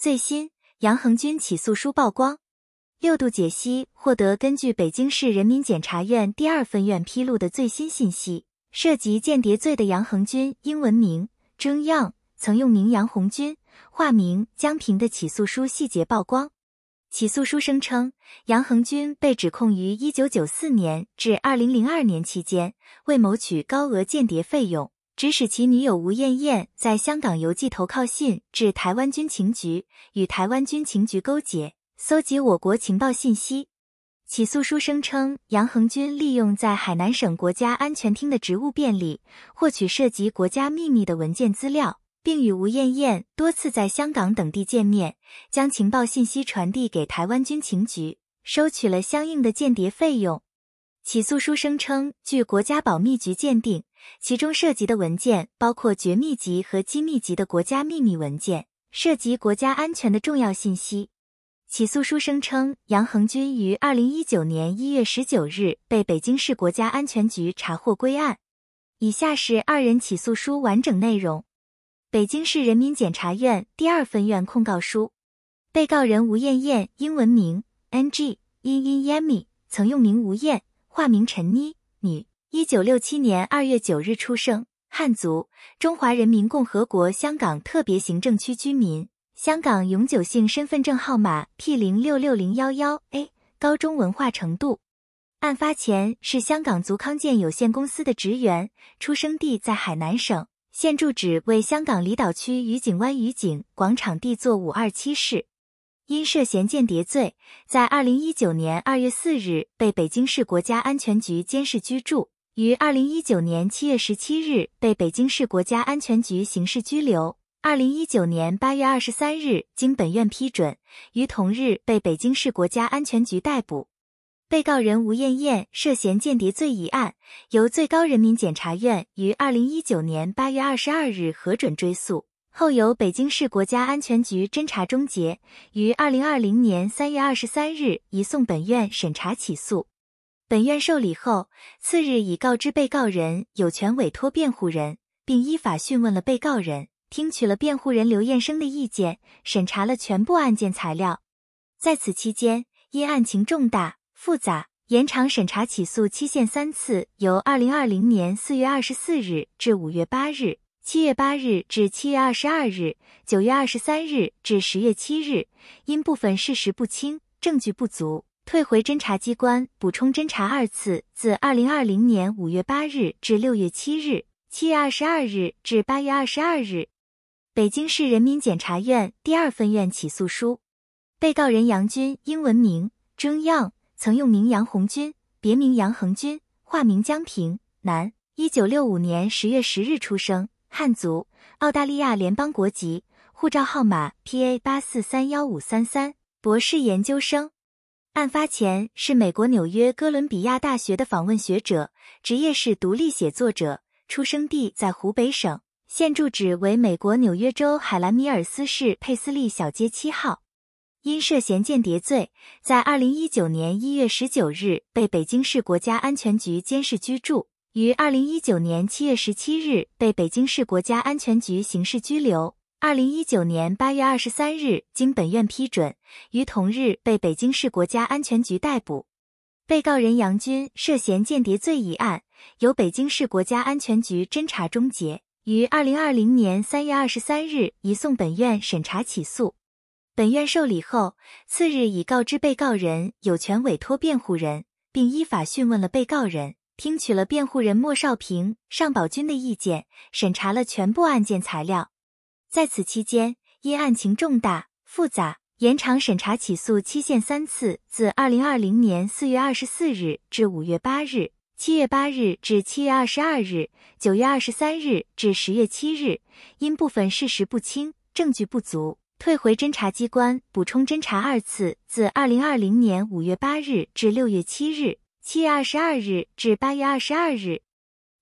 最新杨恒军起诉书曝光，六度解析获得根据北京市人民检察院第二分院披露的最新信息，涉及间谍罪的杨恒军（英文名 j u a 曾用名杨红军，化名江平的起诉书细节曝光。起诉书声称，杨恒军被指控于一九九四年至二零零二年期间，为谋取高额间谍费用。指使其女友吴艳艳在香港邮寄投靠信至台湾军情局，与台湾军情局勾结，搜集我国情报信息。起诉书声称，杨恒军利用在海南省国家安全厅的职务便利，获取涉及国家秘密的文件资料，并与吴艳艳多次在香港等地见面，将情报信息传递给台湾军情局，收取了相应的间谍费用。起诉书声称，据国家保密局鉴定。其中涉及的文件包括绝密级和机密级的国家秘密文件，涉及国家安全的重要信息。起诉书声称，杨恒军于二零一九年一月十九日被北京市国家安全局查获归案。以下是二人起诉书完整内容：北京市人民检察院第二分院控告书，被告人吴艳艳，英文名 N G In In Yami，曾用名吴艳，化名陈妮，女。一九六七年二月九日出生，汉族，中华人民共和国香港特别行政区居民，香港永久性身份证号码 P 零六六零幺幺 A，高中文化程度。案发前是香港足康健有限公司的职员，出生地在海南省，现住址为香港离岛区愉景湾愉景广场 D 座五二七室。因涉嫌间谍罪，在二零一九年二月四日被北京市国家安全局监视居住。于二零一九年七月十七日被北京市国家安全局刑事拘留。二零一九年八月二十三日，经本院批准，于同日被北京市国家安全局逮捕。被告人吴艳艳涉嫌间谍罪一案，由最高人民检察院于二零一九年八月二十二日核准追诉，后由北京市国家安全局侦查终结，于二零二零年三月二十三日移送本院审查起诉。本院受理后，次日已告知被告人有权委托辩护人，并依法讯问了被告人，听取了辩护人刘艳生的意见，审查了全部案件材料。在此期间，因案情重大复杂，延长审查起诉期限三次，由二零二零年四月二十四日至五月八日，七月八日至七月二十二日，九月二十三日至十月七日。因部分事实不清，证据不足。退回侦查机关补充侦查二次，自二零二零年五月八日至六月七日，七月二十二日至八月二十二日，北京市人民检察院第二分院起诉书。被告人杨军，英文名 j 样） n g y n g 曾用名杨红军，别名杨恒军，化名江平，男，一九六五年十月十日出生，汉族，澳大利亚联邦国籍，护照号码 PA 八四三幺五三三，博士研究生。案发前是美国纽约哥伦比亚大学的访问学者，职业是独立写作者，出生地在湖北省，现住址为美国纽约州海兰米尔斯市佩斯利小街七号。因涉嫌间谍罪，在二零一九年一月十九日被北京市国家安全局监视居住，于二零一九年七月十七日被北京市国家安全局刑事拘留。二零一九年八月二十三日，经本院批准，于同日被北京市国家安全局逮捕。被告人杨军涉嫌间谍罪一案，由北京市国家安全局侦查终结，于二零二零年三月二十三日移送本院审查起诉。本院受理后，次日已告知被告人有权委托辩护人，并依法讯问了被告人，听取了辩护人莫少平、尚宝军的意见，审查了全部案件材料。在此期间，因案情重大复杂，延长审查起诉期限三次，自二零二零年四月二十四日至五月八日、七月八日至七月二十二日、九月二十三日至十月七日。因部分事实不清、证据不足，退回侦查机关补充侦查二次，自二零二零年五月八日至六月七日、七月二十二日至八月二十二日。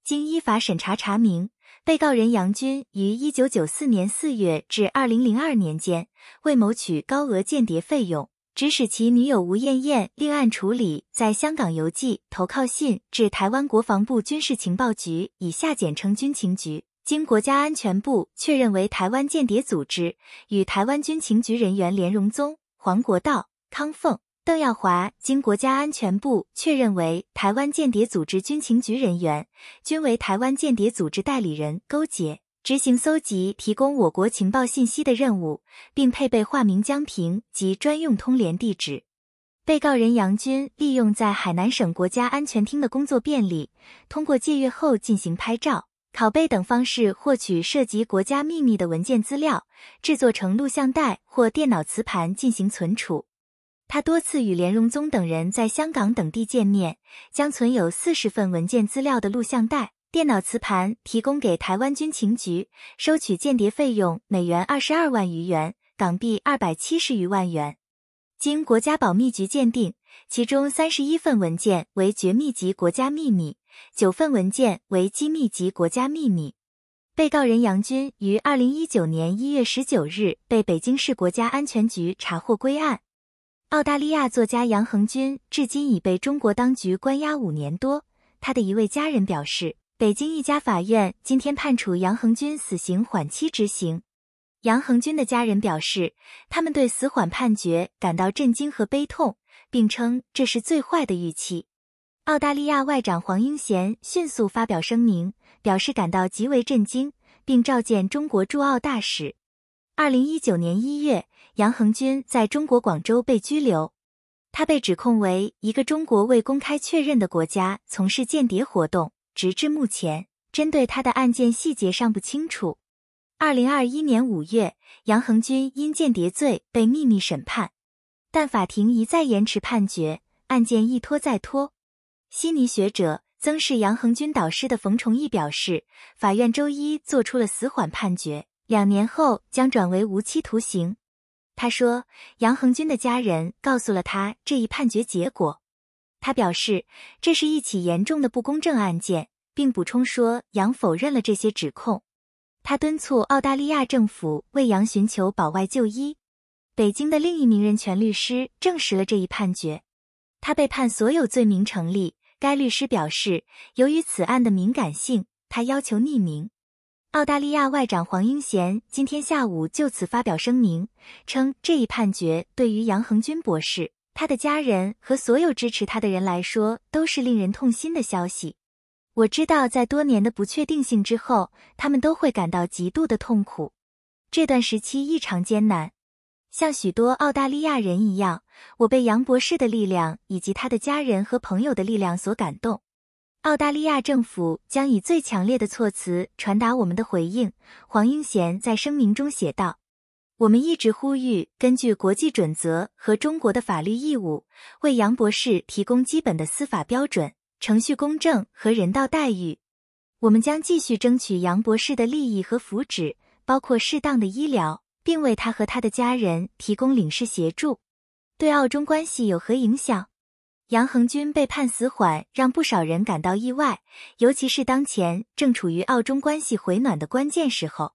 经依法审查查明。被告人杨军于一九九四年四月至二零零二年间，为谋取高额间谍费用，指使其女友吴艳艳另案处理，在香港邮寄投靠信至台湾国防部军事情报局（以下简称军情局），经国家安全部确认为台湾间谍组织，与台湾军情局人员连荣宗、黄国道、康凤。邓耀华经国家安全部确认为台湾间谍组织军情局人员，均为台湾间谍组织代理人勾结，执行搜集、提供我国情报信息的任务，并配备化名江平及专用通联地址。被告人杨军利用在海南省国家安全厅的工作便利，通过借阅后进行拍照、拷贝等方式获取涉及国家秘密的文件资料，制作成录像带或电脑磁盘进行存储。他多次与连荣宗等人在香港等地见面，将存有四十份文件资料的录像带、电脑磁盘提供给台湾军情局，收取间谍费用美元二十二万余元，港币二百七十余万元。经国家保密局鉴定，其中三十一份文件为绝密级国家秘密，九份文件为机密级国家秘密。被告人杨军于二零一九年一月十九日被北京市国家安全局查获归案。澳大利亚作家杨恒军至今已被中国当局关押五年多。他的一位家人表示，北京一家法院今天判处杨恒军死刑缓期执行。杨恒军的家人表示，他们对死缓判决感到震惊和悲痛，并称这是最坏的预期。澳大利亚外长黄英贤迅速发表声明，表示感到极为震惊，并召见中国驻澳大使。二零一九年一月。杨恒军在中国广州被拘留，他被指控为一个中国未公开确认的国家从事间谍活动。直至目前，针对他的案件细节尚不清楚。二零二一年五月，杨恒军因间谍罪被秘密审判，但法庭一再延迟判决，案件一拖再拖。悉尼学者、曾是杨恒军导师的冯崇义表示，法院周一做出了死缓判决，两年后将转为无期徒刑。他说，杨恒军的家人告诉了他这一判决结果。他表示，这是一起严重的不公正案件，并补充说，杨否认了这些指控。他敦促澳大利亚政府为杨寻求保外就医。北京的另一名人权律师证实了这一判决。他被判所有罪名成立。该律师表示，由于此案的敏感性，他要求匿名。澳大利亚外长黄英贤今天下午就此发表声明，称这一判决对于杨恒军博士、他的家人和所有支持他的人来说都是令人痛心的消息。我知道，在多年的不确定性之后，他们都会感到极度的痛苦。这段时期异常艰难。像许多澳大利亚人一样，我被杨博士的力量以及他的家人和朋友的力量所感动。澳大利亚政府将以最强烈的措辞传达我们的回应。黄英贤在声明中写道：“我们一直呼吁根据国际准则和中国的法律义务，为杨博士提供基本的司法标准、程序公正和人道待遇。我们将继续争取杨博士的利益和福祉，包括适当的医疗，并为他和他的家人提供领事协助。”对澳中关系有何影响？杨恒军被判死缓，让不少人感到意外，尤其是当前正处于澳中关系回暖的关键时候。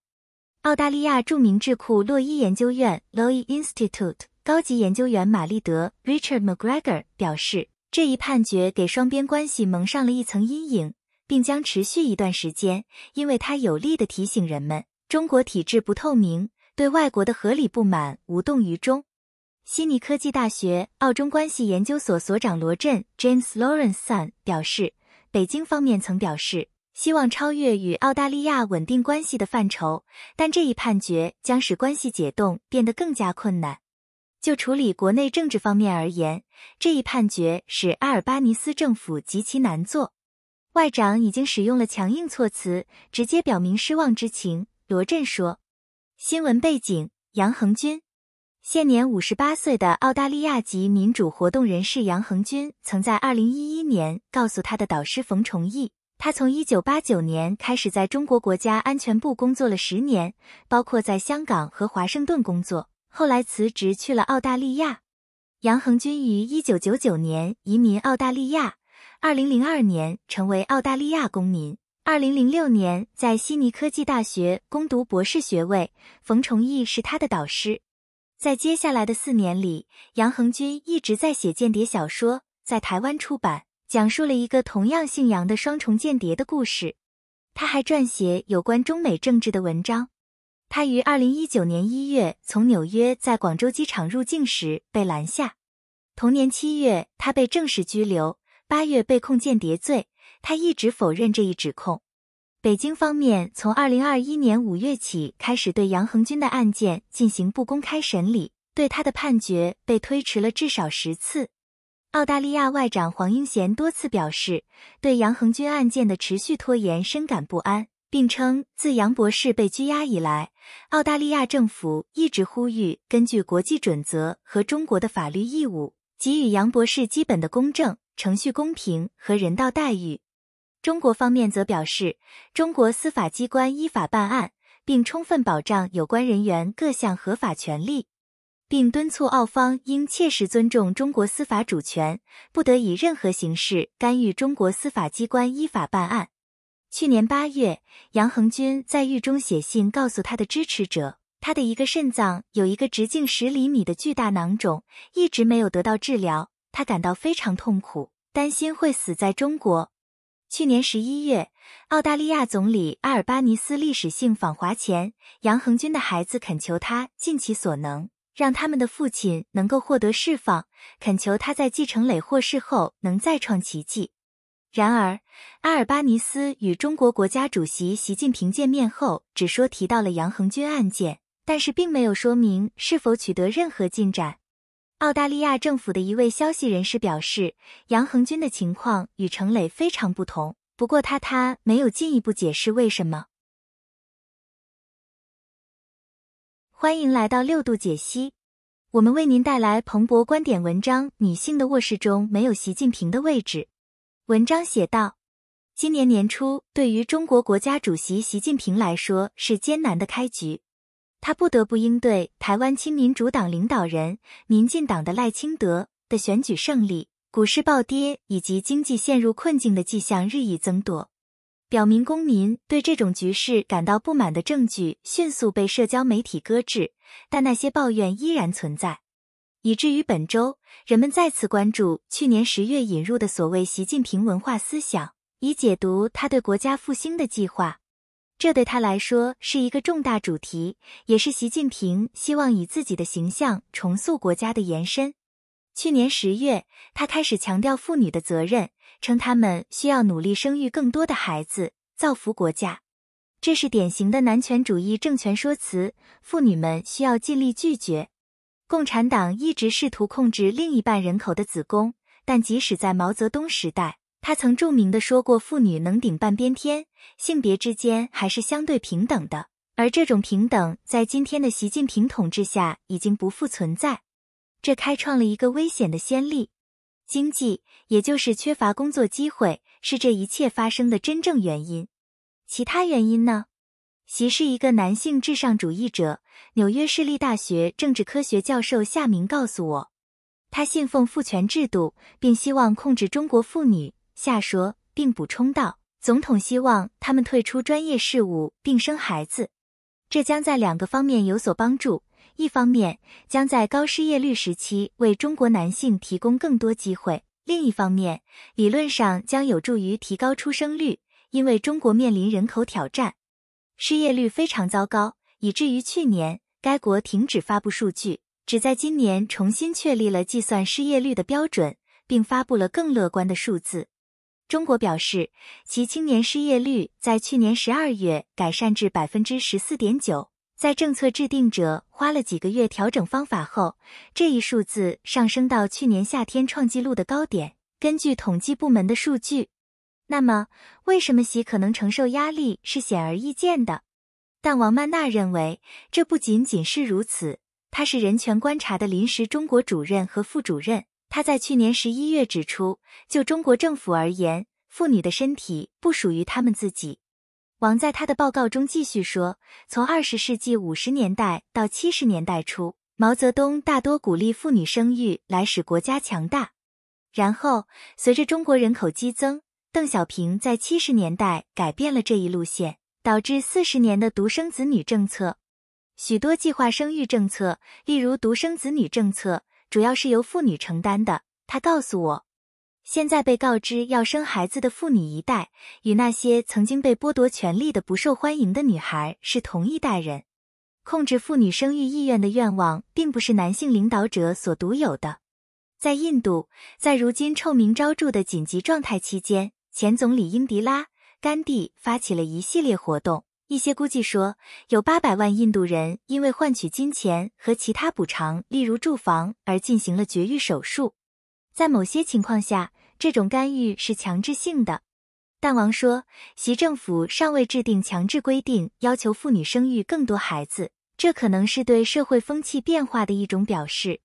澳大利亚著名智库洛伊研究院 （Loe Institute） 高级研究员玛丽德 （Richard McGregor） 表示，这一判决给双边关系蒙上了一层阴影，并将持续一段时间，因为它有力地提醒人们，中国体制不透明，对外国的合理不满无动于衷。悉尼科技大学澳中关系研究所所长罗振 （James Lawrenceson） 表示，北京方面曾表示希望超越与澳大利亚稳定关系的范畴，但这一判决将使关系解冻变得更加困难。就处理国内政治方面而言，这一判决使阿尔巴尼斯政府极其难做。外长已经使用了强硬措辞，直接表明失望之情。罗振说。新闻背景：杨恒军。现年五十八岁的澳大利亚籍民主活动人士杨恒军，曾在二零一一年告诉他的导师冯崇义，他从一九八九年开始在中国国家安全部工作了十年，包括在香港和华盛顿工作，后来辞职去了澳大利亚。杨恒军于一九九九年移民澳大利亚，二零零二年成为澳大利亚公民，二零零六年在悉尼科技大学攻读博士学位。冯崇义是他的导师。在接下来的四年里，杨恒军一直在写间谍小说，在台湾出版，讲述了一个同样姓杨的双重间谍的故事。他还撰写有关中美政治的文章。他于二零一九年一月从纽约在广州机场入境时被拦下，同年七月他被正式拘留，八月被控间谍罪，他一直否认这一指控。北京方面从二零二一年五月起开始对杨恒军的案件进行不公开审理，对他的判决被推迟了至少十次。澳大利亚外长黄英贤多次表示，对杨恒军案件的持续拖延深感不安，并称自杨博士被拘押以来，澳大利亚政府一直呼吁根据国际准则和中国的法律义务，给予杨博士基本的公正、程序公平和人道待遇。中国方面则表示，中国司法机关依法办案，并充分保障有关人员各项合法权利，并敦促澳方应切实尊重中国司法主权，不得以任何形式干预中国司法机关依法办案。去年八月，杨恒军在狱中写信告诉他的支持者，他的一个肾脏有一个直径十厘米的巨大囊肿，一直没有得到治疗，他感到非常痛苦，担心会死在中国。去年十一月，澳大利亚总理阿尔巴尼斯历史性访华前，杨恒军的孩子恳求他尽其所能，让他们的父亲能够获得释放，恳求他在继承磊获释后能再创奇迹。然而，阿尔巴尼斯与中国国家主席习近平见面后，只说提到了杨恒军案件，但是并没有说明是否取得任何进展。澳大利亚政府的一位消息人士表示，杨恒军的情况与程磊非常不同。不过他他没有进一步解释为什么。欢迎来到六度解析，我们为您带来彭博观点文章：女性的卧室中没有习近平的位置。文章写道，今年年初对于中国国家主席习近平来说是艰难的开局。他不得不应对台湾亲民主党领导人民进党的赖清德的选举胜利、股市暴跌以及经济陷入困境的迹象日益增多，表明公民对这种局势感到不满的证据迅速被社交媒体搁置，但那些抱怨依然存在，以至于本周人们再次关注去年十月引入的所谓习近平文化思想，以解读他对国家复兴的计划。这对他来说是一个重大主题，也是习近平希望以自己的形象重塑国家的延伸。去年十月，他开始强调妇女的责任，称她们需要努力生育更多的孩子，造福国家。这是典型的男权主义政权说辞，妇女们需要尽力拒绝。共产党一直试图控制另一半人口的子宫，但即使在毛泽东时代。他曾著名的说过：“妇女能顶半边天，性别之间还是相对平等的。”而这种平等在今天的习近平统治下已经不复存在，这开创了一个危险的先例。经济，也就是缺乏工作机会，是这一切发生的真正原因。其他原因呢？习是一个男性至上主义者。纽约市立大学政治科学教授夏明告诉我，他信奉父权制度，并希望控制中国妇女。下说，并补充道：“总统希望他们退出专业事务并生孩子，这将在两个方面有所帮助。一方面，将在高失业率时期为中国男性提供更多机会；另一方面，理论上将有助于提高出生率，因为中国面临人口挑战，失业率非常糟糕，以至于去年该国停止发布数据，只在今年重新确立了计算失业率的标准，并发布了更乐观的数字。”中国表示，其青年失业率在去年十二月改善至百分之十四点九。在政策制定者花了几个月调整方法后，这一数字上升到去年夏天创纪录的高点。根据统计部门的数据，那么为什么习可能承受压力是显而易见的？但王曼娜认为，这不仅仅是如此。她是人权观察的临时中国主任和副主任。他在去年十一月指出，就中国政府而言，妇女的身体不属于他们自己。王在他的报告中继续说，从二十世纪五十年代到七十年代初，毛泽东大多鼓励妇女生育来使国家强大。然后，随着中国人口激增，邓小平在七十年代改变了这一路线，导致四十年的独生子女政策。许多计划生育政策，例如独生子女政策。主要是由妇女承担的。她告诉我，现在被告知要生孩子的妇女一代，与那些曾经被剥夺权利的不受欢迎的女孩是同一代人。控制妇女生育意愿的愿望，并不是男性领导者所独有的。在印度，在如今臭名昭著的紧急状态期间，前总理英迪拉·甘地发起了一系列活动。一些估计说，有八百万印度人因为换取金钱和其他补偿，例如住房，而进行了绝育手术。在某些情况下，这种干预是强制性的。但王说，习政府尚未制定强制规定，要求妇女生育更多孩子，这可能是对社会风气变化的一种表示。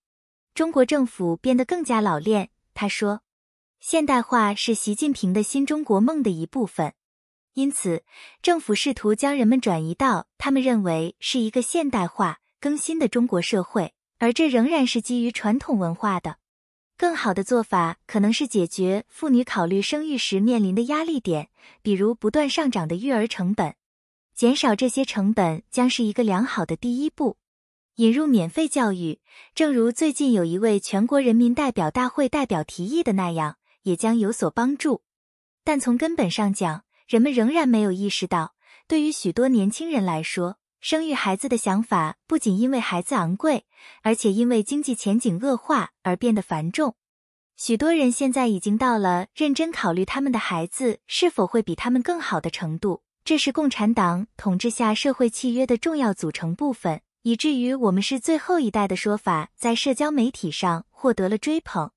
中国政府变得更加老练，他说，现代化是习近平的新中国梦的一部分。因此，政府试图将人们转移到他们认为是一个现代化、更新的中国社会，而这仍然是基于传统文化的。更好的做法可能是解决妇女考虑生育时面临的压力点，比如不断上涨的育儿成本。减少这些成本将是一个良好的第一步。引入免费教育，正如最近有一位全国人民代表大会代表提议的那样，也将有所帮助。但从根本上讲，人们仍然没有意识到，对于许多年轻人来说，生育孩子的想法不仅因为孩子昂贵，而且因为经济前景恶化而变得繁重。许多人现在已经到了认真考虑他们的孩子是否会比他们更好的程度。这是共产党统治下社会契约的重要组成部分，以至于“我们是最后一代”的说法在社交媒体上获得了追捧。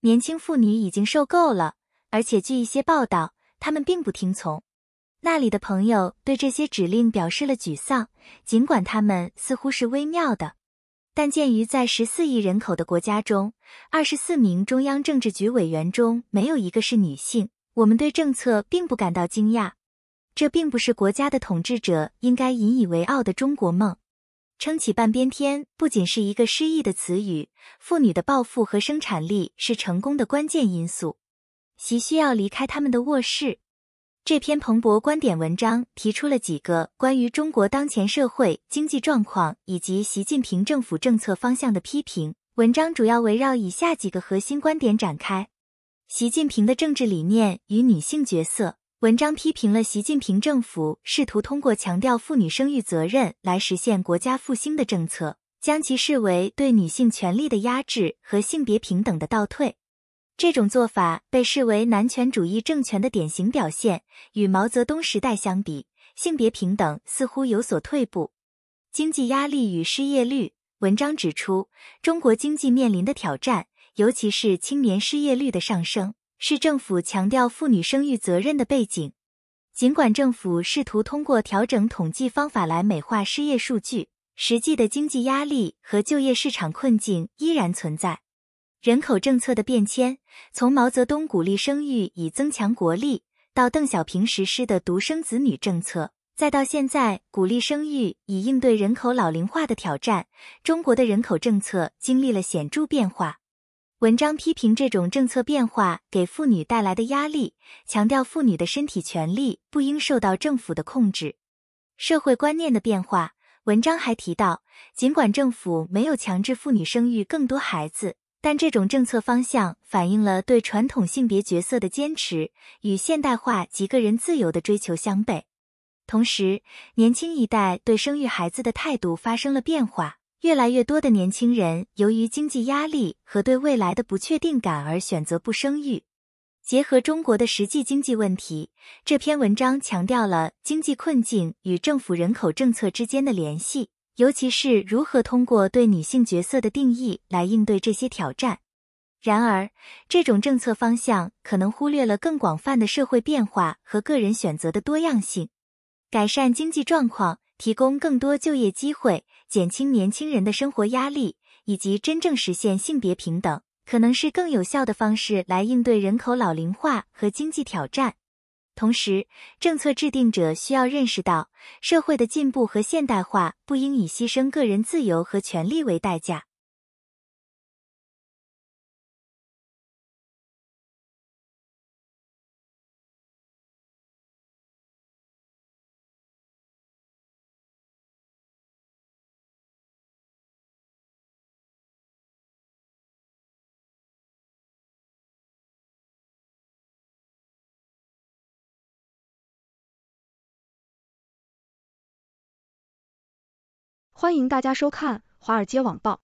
年轻妇女已经受够了，而且据一些报道。他们并不听从。那里的朋友对这些指令表示了沮丧，尽管他们似乎是微妙的。但鉴于在十四亿人口的国家中，二十四名中央政治局委员中没有一个是女性，我们对政策并不感到惊讶。这并不是国家的统治者应该引以为傲的“中国梦”。撑起半边天不仅是一个诗意的词语，妇女的抱负和生产力是成功的关键因素。习需要离开他们的卧室。这篇《彭博观点》文章提出了几个关于中国当前社会经济状况以及习近平政府政策方向的批评。文章主要围绕以下几个核心观点展开：习近平的政治理念与女性角色。文章批评了习近平政府试图通过强调妇女生育责任来实现国家复兴的政策，将其视为对女性权利的压制和性别平等的倒退。这种做法被视为男权主义政权的典型表现。与毛泽东时代相比，性别平等似乎有所退步。经济压力与失业率。文章指出，中国经济面临的挑战，尤其是青年失业率的上升，是政府强调妇女生育责任的背景。尽管政府试图通过调整统计方法来美化失业数据，实际的经济压力和就业市场困境依然存在。人口政策的变迁，从毛泽东鼓励生育以增强国力，到邓小平实施的独生子女政策，再到现在鼓励生育以应对人口老龄化的挑战，中国的人口政策经历了显著变化。文章批评这种政策变化给妇女带来的压力，强调妇女的身体权利不应受到政府的控制。社会观念的变化，文章还提到，尽管政府没有强制妇女生育更多孩子。但这种政策方向反映了对传统性别角色的坚持，与现代化及个人自由的追求相悖。同时，年轻一代对生育孩子的态度发生了变化，越来越多的年轻人由于经济压力和对未来的不确定感而选择不生育。结合中国的实际经济问题，这篇文章强调了经济困境与政府人口政策之间的联系。尤其是如何通过对女性角色的定义来应对这些挑战。然而，这种政策方向可能忽略了更广泛的社会变化和个人选择的多样性。改善经济状况，提供更多就业机会，减轻年轻人的生活压力，以及真正实现性别平等，可能是更有效的方式来应对人口老龄化和经济挑战。同时，政策制定者需要认识到，社会的进步和现代化不应以牺牲个人自由和权利为代价。欢迎大家收看《华尔街网报》。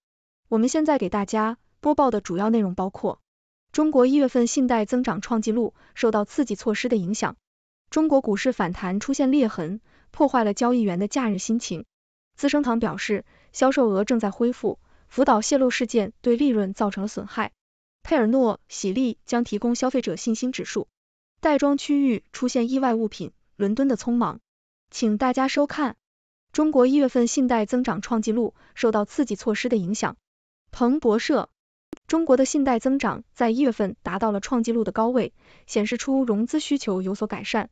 我们现在给大家播报的主要内容包括：中国一月份信贷增长创纪录，受到刺激措施的影响；中国股市反弹出现裂痕，破坏了交易员的假日心情。资生堂表示，销售额正在恢复。福岛泄露事件对利润造成了损害。佩尔诺、喜力将提供消费者信心指数。袋装区域出现意外物品。伦敦的匆忙，请大家收看。中国一月份信贷增长创纪录，受到刺激措施的影响。彭博社，中国的信贷增长在一月份达到了创纪录的高位，显示出融资需求有所改善。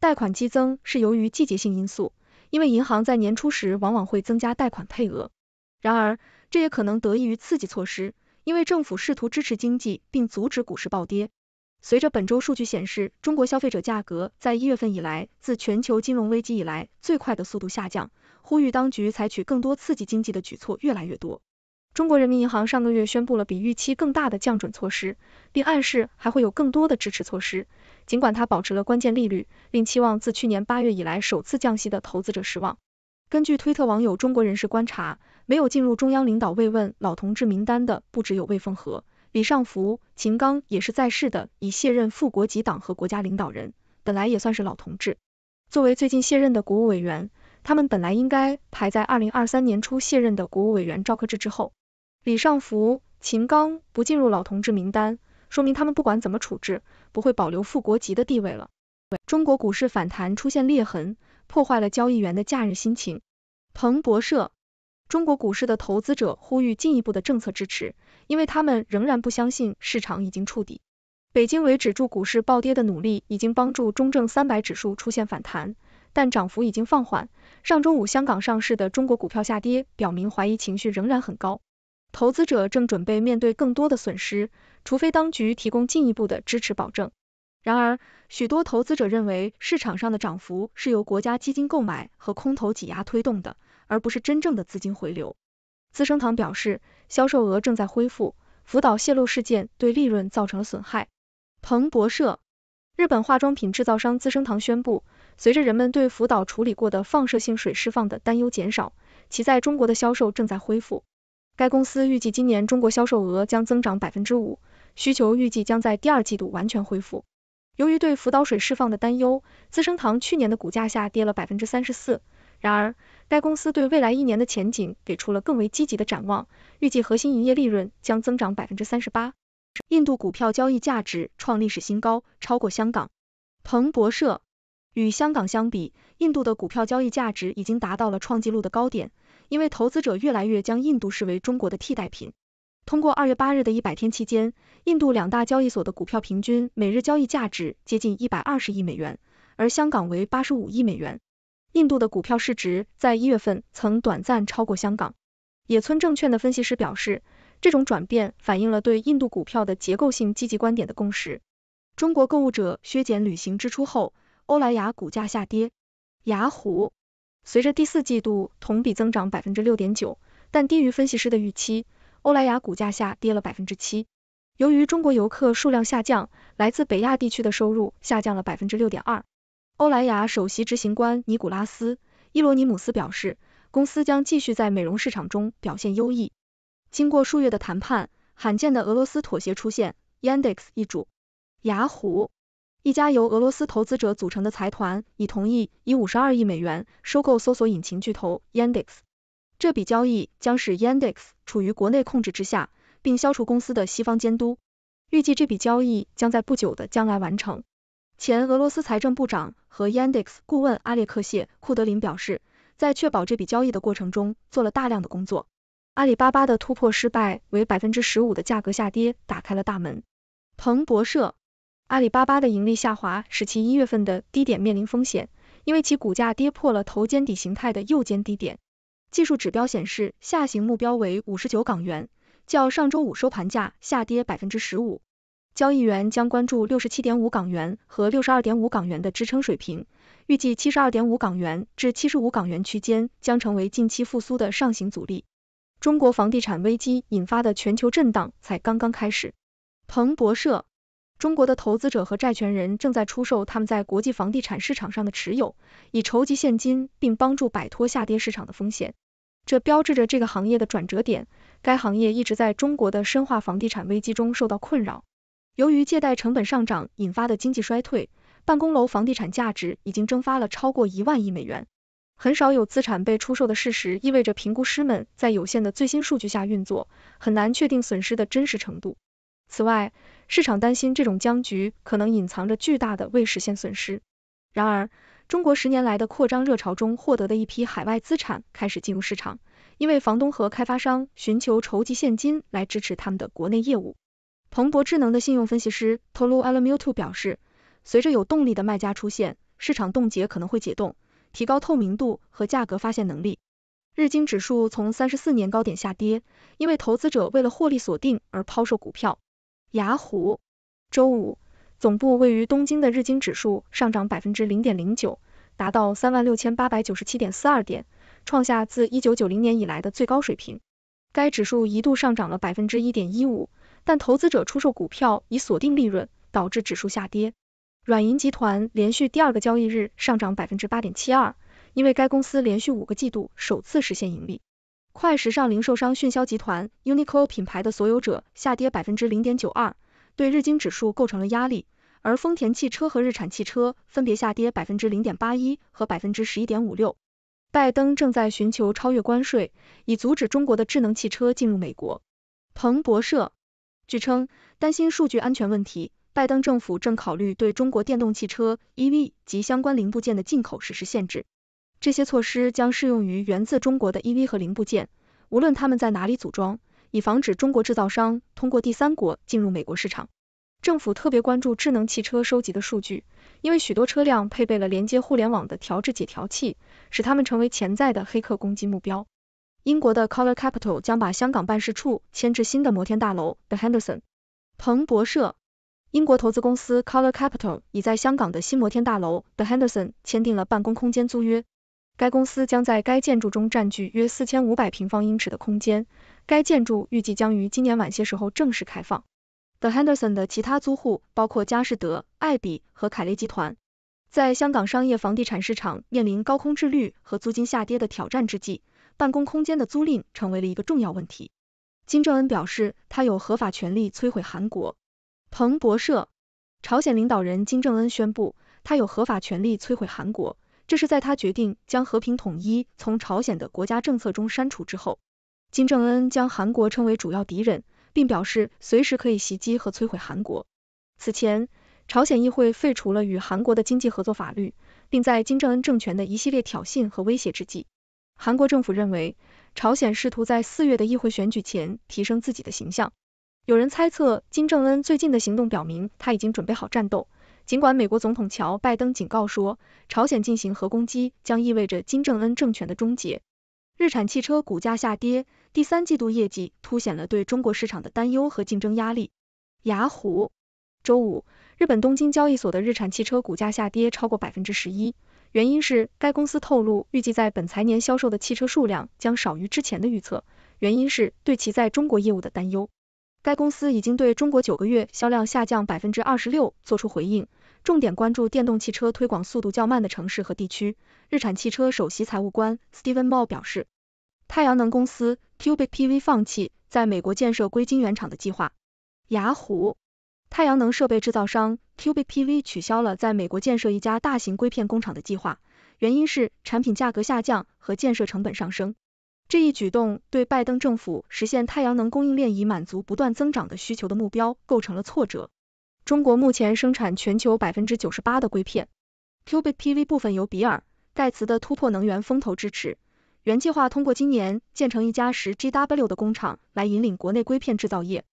贷款激增是由于季节性因素，因为银行在年初时往往会增加贷款配额。然而，这也可能得益于刺激措施，因为政府试图支持经济并阻止股市暴跌。随着本周数据显示，中国消费者价格在一月份以来自全球金融危机以来最快的速度下降。呼吁当局采取更多刺激经济的举措越来越多。中国人民银行上个月宣布了比预期更大的降准措施，并暗示还会有更多的支持措施。尽管它保持了关键利率，令期望自去年八月以来首次降息的投资者失望。根据推特网友中国人士观察，没有进入中央领导慰问老同志名单的不只有魏凤和、李尚福、秦刚，也是在世的已卸任副国级党和国家领导人，本来也算是老同志。作为最近卸任的国务委员。他们本来应该排在二零二三年初卸任的国务委员赵克志之后，李尚福、秦刚不进入老同志名单，说明他们不管怎么处置，不会保留副国级的地位了。中国股市反弹出现裂痕，破坏了交易员的假日心情。彭博社，中国股市的投资者呼吁进一步的政策支持，因为他们仍然不相信市场已经触底。北京为止住股市暴跌的努力已经帮助中证三百指数出现反弹。但涨幅已经放缓。上周五，香港上市的中国股票下跌，表明怀疑情绪仍然很高。投资者正准备面对更多的损失，除非当局提供进一步的支持保证。然而，许多投资者认为市场上的涨幅是由国家基金购买和空头挤压推动的，而不是真正的资金回流。资生堂表示，销售额正在恢复，福岛泄漏事件对利润造成了损害。彭博社。日本化妆品制造商资生堂宣布，随着人们对福岛处理过的放射性水释放的担忧减少，其在中国的销售正在恢复。该公司预计今年中国销售额将增长百分之五，需求预计将在第二季度完全恢复。由于对福岛水释放的担忧，资生堂去年的股价下跌了百分之三十四。然而，该公司对未来一年的前景给出了更为积极的展望，预计核心营业利润将增长百分之三十八。印度股票交易价值创历史新高，超过香港。彭博社，与香港相比，印度的股票交易价值已经达到了创纪录的高点，因为投资者越来越将印度视为中国的替代品。通过二月八日的一百天期间，印度两大交易所的股票平均每日交易价值接近一百二十亿美元，而香港为八十五亿美元。印度的股票市值在一月份曾短暂超过香港。野村证券的分析师表示。这种转变反映了对印度股票的结构性积极观点的共识。中国购物者削减旅行支出后，欧莱雅股价下跌。雅虎随着第四季度同比增长百分之六点九，但低于分析师的预期，欧莱雅股价下跌了百分之七。由于中国游客数量下降，来自北亚地区的收入下降了百分之六点二。欧莱雅首席执行官尼古拉斯·伊罗尼姆斯表示，公司将继续在美容市场中表现优异。经过数月的谈判，罕见的俄罗斯妥协出现。Yandex 易主，雅虎，一家由俄罗斯投资者组成的财团已同意以五十二亿美元收购搜索引擎巨头 Yandex。这笔交易将使 Yandex 处于国内控制之下，并消除公司的西方监督。预计这笔交易将在不久的将来完成。前俄罗斯财政部长和 Yandex 顾问阿列克谢库德林表示，在确保这笔交易的过程中做了大量的工作。阿里巴巴的突破失败为百分之十五的价格下跌打开了大门。彭博社，阿里巴巴的盈利下滑使其一月份的低点面临风险，因为其股价跌破了头肩底形态的右肩低点。技术指标显示下行目标为五十九港元，较上周五收盘价下跌百分之十五。交易员将关注六十七点五港元和六十二点五港元的支撑水平，预计七十二点五港元至七十五港元区间将成为近期复苏的上行阻力。中国房地产危机引发的全球震荡才刚刚开始。彭博社，中国的投资者和债权人正在出售他们在国际房地产市场上的持有，以筹集现金并帮助摆脱下跌市场的风险。这标志着这个行业的转折点。该行业一直在中国的深化房地产危机中受到困扰。由于借贷成本上涨引发的经济衰退，办公楼房地产价值已经蒸发了超过一万亿美元。很少有资产被出售的事实，意味着评估师们在有限的最新数据下运作，很难确定损失的真实程度。此外，市场担心这种僵局可能隐藏着巨大的未实现损失。然而，中国十年来的扩张热潮中获得的一批海外资产开始进入市场，因为房东和开发商寻求筹集现金来支持他们的国内业务。彭博智能的信用分析师 t o l u Almutu 表示，随着有动力的卖家出现，市场冻结可能会解冻。提高透明度和价格发现能力。日经指数从三十四年高点下跌，因为投资者为了获利锁定而抛售股票。雅虎周五，总部位于东京的日经指数上涨百分之零点零九，达到三万六千八百九十七点四二点，创下自一九九零年以来的最高水平。该指数一度上涨了百分之一点一五，但投资者出售股票以锁定利润，导致指数下跌。软银集团连续第二个交易日上涨百分之八点七二，因为该公司连续五个季度首次实现盈利。快时尚零售商迅销集团 （Uniqlo） 品牌的所有者下跌百分之零点九二，对日经指数构成了压力。而丰田汽车和日产汽车分别下跌百分之零点八一和百分之十一点五六。拜登正在寻求超越关税，以阻止中国的智能汽车进入美国。彭博社，据称担心数据安全问题。拜登政府正考虑对中国电动汽车 EV 及相关零部件的进口实施限制。这些措施将适用于源自中国的 EV 和零部件，无论他们在哪里组装，以防止中国制造商通过第三国进入美国市场。政府特别关注智能汽车收集的数据，因为许多车辆配备了连接互联网的调制解调器，使它们成为潜在的黑客攻击目标。英国的 Color Capital 将把香港办事处迁至新的摩天大楼 The Henderson。彭博社。英国投资公司 Color Capital 已在香港的新摩天大楼 The Henderson 签订了办公空间租约。该公司将在该建筑中占据约四千五百平方英尺的空间。该建筑预计将于今年晚些时候正式开放。The Henderson 的其他租户包括嘉士德、艾比和凯雷集团。在香港商业房地产市场面临高空置率和租金下跌的挑战之际，办公空间的租赁成为了一个重要问题。金正恩表示，他有合法权利摧毁韩国。彭博社：朝鲜领导人金正恩宣布，他有合法权利摧毁韩国。这是在他决定将和平统一从朝鲜的国家政策中删除之后。金正恩将韩国称为主要敌人，并表示随时可以袭击和摧毁韩国。此前，朝鲜议会废除了与韩国的经济合作法律，并在金正恩政权的一系列挑衅和威胁之际，韩国政府认为朝鲜试图在四月的议会选举前提升自己的形象。有人猜测，金正恩最近的行动表明他已经准备好战斗。尽管美国总统乔·拜登警告说，朝鲜进行核攻击将意味着金正恩政权的终结。日产汽车股价下跌，第三季度业绩凸显了对中国市场的担忧和竞争压力。雅虎周五，日本东京交易所的日产汽车股价下跌超过百分之十一，原因是该公司透露预计在本财年销售的汽车数量将少于之前的预测，原因是对其在中国业务的担忧。该公司已经对中国九个月销量下降百分之二十六做出回应，重点关注电动汽车推广速度较慢的城市和地区。日产汽车首席财务官 Steven Ball 表示。太阳能公司 c u b c PV 放弃在美国建设硅晶原厂的计划。雅虎太阳能设备制造商 c u b c PV 取消了在美国建设一家大型硅片工厂的计划，原因是产品价格下降和建设成本上升。这一举动对拜登政府实现太阳能供应链以满足不断增长的需求的目标构成了挫折。中国目前生产全球百分之九十八的硅片 c u b i t PV 部分由比尔·盖茨的突破能源风投支持，原计划通过今年建成一家十 GW 的工厂来引领国内硅片制造业。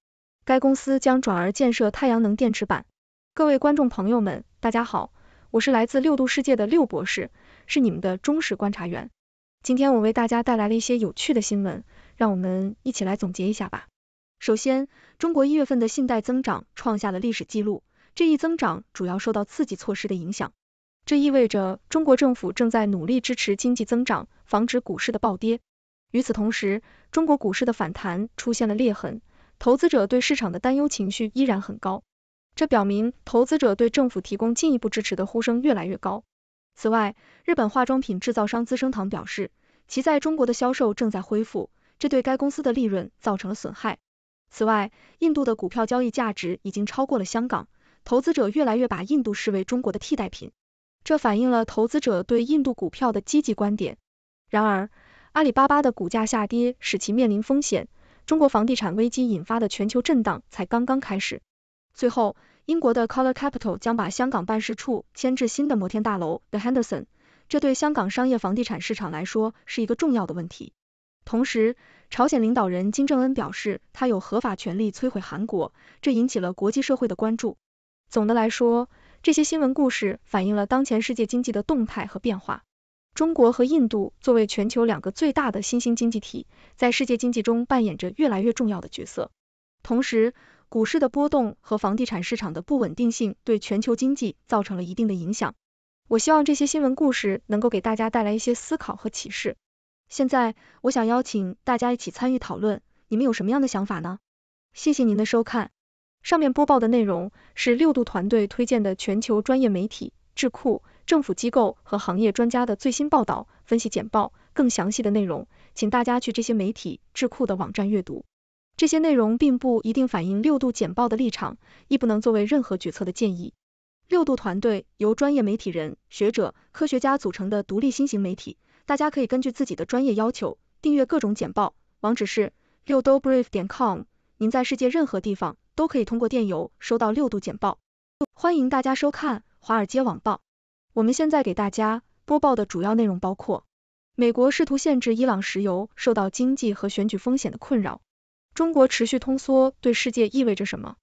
该公司将转而建设太阳能电池板。各位观众朋友们，大家好，我是来自六度世界的六博士，是你们的忠实观察员。今天我为大家带来了一些有趣的新闻，让我们一起来总结一下吧。首先，中国一月份的信贷增长创下了历史记录，这一增长主要受到刺激措施的影响。这意味着中国政府正在努力支持经济增长，防止股市的暴跌。与此同时，中国股市的反弹出现了裂痕，投资者对市场的担忧情绪依然很高。这表明投资者对政府提供进一步支持的呼声越来越高。此外，日本化妆品制造商资生堂表示，其在中国的销售正在恢复，这对该公司的利润造成了损害。此外，印度的股票交易价值已经超过了香港，投资者越来越把印度视为中国的替代品，这反映了投资者对印度股票的积极观点。然而，阿里巴巴的股价下跌使其面临风险，中国房地产危机引发的全球震荡才刚刚开始。最后。英国的 Color Capital 将把香港办事处迁至新的摩天大楼 The Henderson，这对香港商业房地产市场来说是一个重要的问题。同时，朝鲜领导人金正恩表示他有合法权利摧毁韩国，这引起了国际社会的关注。总的来说，这些新闻故事反映了当前世界经济的动态和变化。中国和印度作为全球两个最大的新兴经济体，在世界经济中扮演着越来越重要的角色。同时，股市的波动和房地产市场的不稳定性对全球经济造成了一定的影响。我希望这些新闻故事能够给大家带来一些思考和启示。现在，我想邀请大家一起参与讨论，你们有什么样的想法呢？谢谢您的收看。上面播报的内容是六度团队推荐的全球专业媒体、智库、政府机构和行业专家的最新报道、分析简报。更详细的内容，请大家去这些媒体、智库的网站阅读。这些内容并不一定反映六度简报的立场，亦不能作为任何决策的建议。六度团队由专业媒体人、学者、科学家组成的独立新型媒体，大家可以根据自己的专业要求订阅各种简报，网址是六度 brief 点 com。您在世界任何地方都可以通过电邮收到六度简报。欢迎大家收看华尔街网报。我们现在给大家播报的主要内容包括：美国试图限制伊朗石油，受到经济和选举风险的困扰。中国持续通缩对世界意味着什么？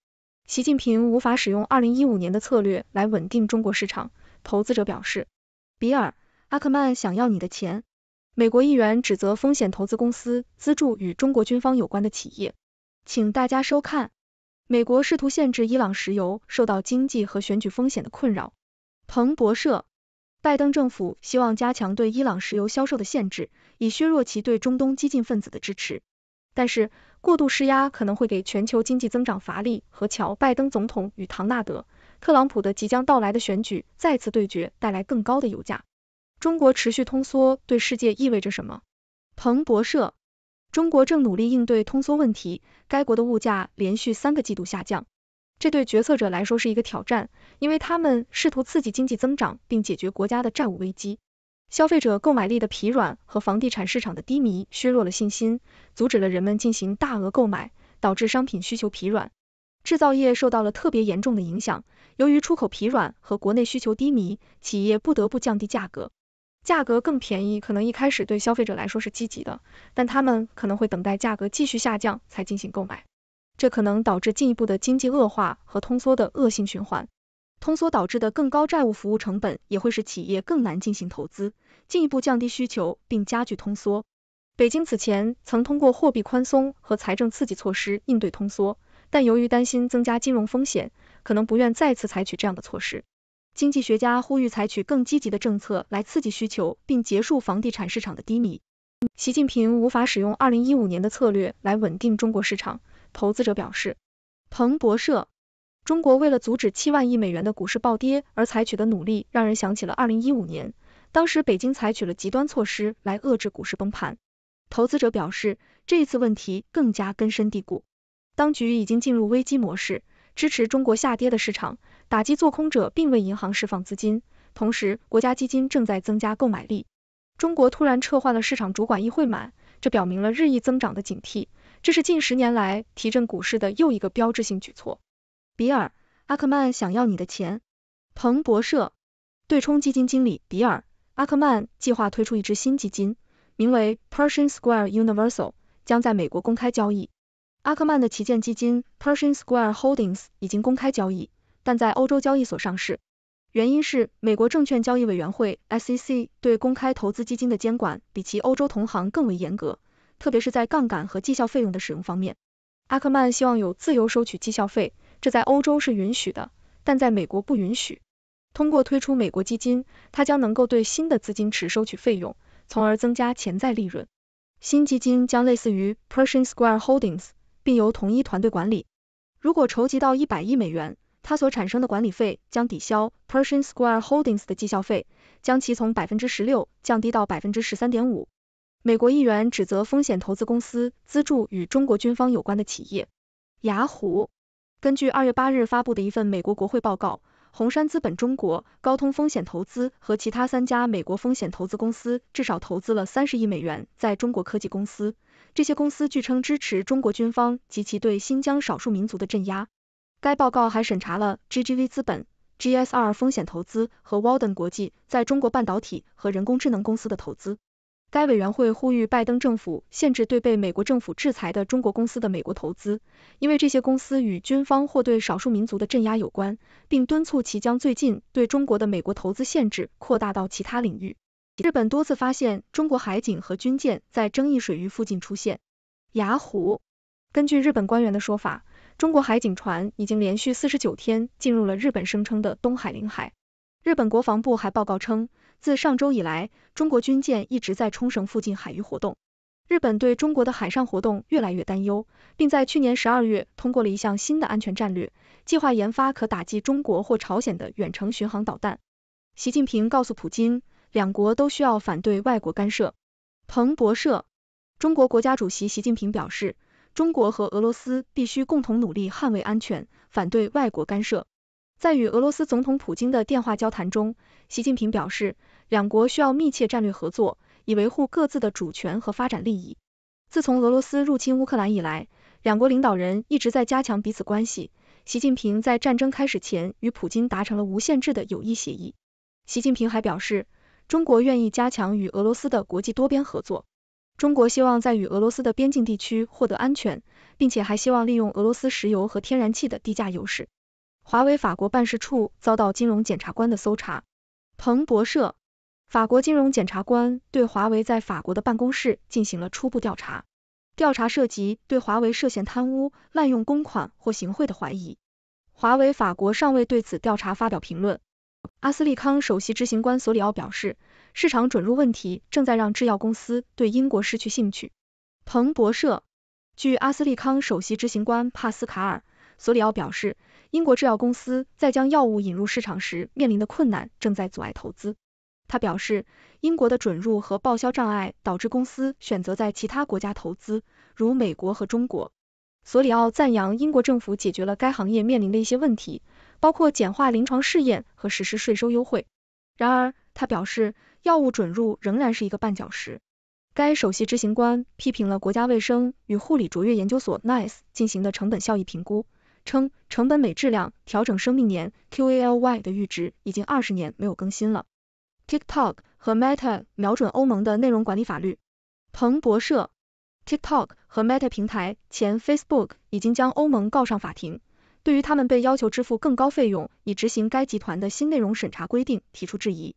习近平无法使用二零一五年的策略来稳定中国市场，投资者表示。比尔·阿克曼想要你的钱。美国议员指责风险投资公司资助与中国军方有关的企业。请大家收看。美国试图限制伊朗石油受到经济和选举风险的困扰。彭博社，拜登政府希望加强对伊朗石油销售的限制，以削弱其对中东激进分子的支持，但是。过度施压可能会给全球经济增长乏力和乔拜登总统与唐纳德特朗普的即将到来的选举再次对决带来更高的油价。中国持续通缩对世界意味着什么？彭博社。中国正努力应对通缩问题，该国的物价连续三个季度下降，这对决策者来说是一个挑战，因为他们试图刺激经济增长并解决国家的债务危机。消费者购买力的疲软和房地产市场的低迷削弱了信心，阻止了人们进行大额购买，导致商品需求疲软。制造业受到了特别严重的影响，由于出口疲软和国内需求低迷，企业不得不降低价格。价格更便宜可能一开始对消费者来说是积极的，但他们可能会等待价格继续下降才进行购买，这可能导致进一步的经济恶化和通缩的恶性循环。通缩导致的更高债务服务成本也会使企业更难进行投资，进一步降低需求并加剧通缩。北京此前曾通过货币宽松和财政刺激措施应对通缩，但由于担心增加金融风险，可能不愿再次采取这样的措施。经济学家呼吁采取更积极的政策来刺激需求并结束房地产市场的低迷。习近平无法使用2015年的策略来稳定中国市场，投资者表示。彭博社。中国为了阻止七万亿美元的股市暴跌而采取的努力，让人想起了二零一五年，当时北京采取了极端措施来遏制股市崩盘。投资者表示，这一次问题更加根深蒂固，当局已经进入危机模式，支持中国下跌的市场，打击做空者，并为银行释放资金，同时国家基金正在增加购买力。中国突然撤换了市场主管易会满，这表明了日益增长的警惕，这是近十年来提振股市的又一个标志性举措。比尔·阿克曼想要你的钱。彭博社，对冲基金经理比尔·阿克曼计划推出一支新基金，名为 Persian Square Universal，将在美国公开交易。阿克曼的旗舰基金 Persian Square Holdings 已经公开交易，但在欧洲交易所上市，原因是美国证券交易委员会 SEC 对公开投资基金的监管比其欧洲同行更为严格，特别是在杠杆和绩效费用的使用方面。阿克曼希望有自由收取绩效费。这在欧洲是允许的，但在美国不允许。通过推出美国基金，它将能够对新的资金池收取费用，从而增加潜在利润。新基金将类似于 Pershing Square Holdings，并由同一团队管理。如果筹集到一百亿美元，它所产生的管理费将抵消 Pershing Square Holdings 的绩效费，将其从百分之十六降低到百分之十三点五。美国议员指责风险投资公司资助与中国军方有关的企业。雅虎。根据二月八日发布的一份美国国会报告，红杉资本中国、高通风险投资和其他三家美国风险投资公司至少投资了三十亿美元在中国科技公司。这些公司据称支持中国军方及其对新疆少数民族的镇压。该报告还审查了 GGV 资本、GSR 风险投资和 Walden 国际在中国半导体和人工智能公司的投资。该委员会呼吁拜登政府限制对被美国政府制裁的中国公司的美国投资，因为这些公司与军方或对少数民族的镇压有关，并敦促其将最近对中国的美国投资限制扩大到其他领域。日本多次发现中国海警和军舰在争议水域附近出现。雅虎根据日本官员的说法，中国海警船已经连续四十九天进入了日本声称的东海领海。日本国防部还报告称。自上周以来，中国军舰一直在冲绳附近海域活动。日本对中国的海上活动越来越担忧，并在去年十二月通过了一项新的安全战略，计划研发可打击中国或朝鲜的远程巡航导弹。习近平告诉普京，两国都需要反对外国干涉。彭博社，中国国家主席习近平表示，中国和俄罗斯必须共同努力捍卫安全，反对外国干涉。在与俄罗斯总统普京的电话交谈中，习近平表示，两国需要密切战略合作，以维护各自的主权和发展利益。自从俄罗斯入侵乌克兰以来，两国领导人一直在加强彼此关系。习近平在战争开始前与普京达成了无限制的友谊协议。习近平还表示，中国愿意加强与俄罗斯的国际多边合作。中国希望在与俄罗斯的边境地区获得安全，并且还希望利用俄罗斯石油和天然气的低价优势。华为法国办事处遭到金融检察官的搜查。彭博社，法国金融检察官对华为在法国的办公室进行了初步调查，调查涉及对华为涉嫌贪污、滥用公款或行贿的怀疑。华为法国尚未对此调查发表评论。阿斯利康首席执行官索里奥表示，市场准入问题正在让制药公司对英国失去兴趣。彭博社，据阿斯利康首席执行官帕斯卡尔。索里奥表示，英国制药公司在将药物引入市场时面临的困难正在阻碍投资。他表示，英国的准入和报销障碍导致公司选择在其他国家投资，如美国和中国。索里奥赞扬英国政府解决了该行业面临的一些问题，包括简化临床试验和实施税收优惠。然而，他表示，药物准入仍然是一个绊脚石。该首席执行官批评了国家卫生与护理卓越研究所 （NICE） 进行的成本效益评估。称成本每质量调整生命年 （QALY） 的阈值已经二十年没有更新了。TikTok 和 Meta 瞄准欧盟的内容管理法律。彭博社，TikTok 和 Meta 平台前 Facebook 已经将欧盟告上法庭，对于他们被要求支付更高费用以执行该集团的新内容审查规定提出质疑。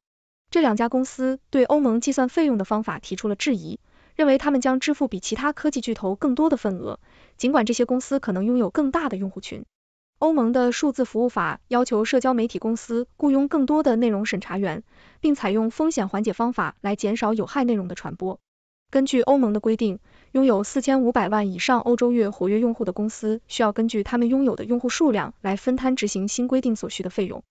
这两家公司对欧盟计算费用的方法提出了质疑。认为他们将支付比其他科技巨头更多的份额，尽管这些公司可能拥有更大的用户群。欧盟的数字服务法要求社交媒体公司雇佣更多的内容审查员，并采用风险缓解方法来减少有害内容的传播。根据欧盟的规定，拥有四千五百万以上欧洲月活跃用户的公司需要根据他们拥有的用户数量来分摊执行新规定所需的费用。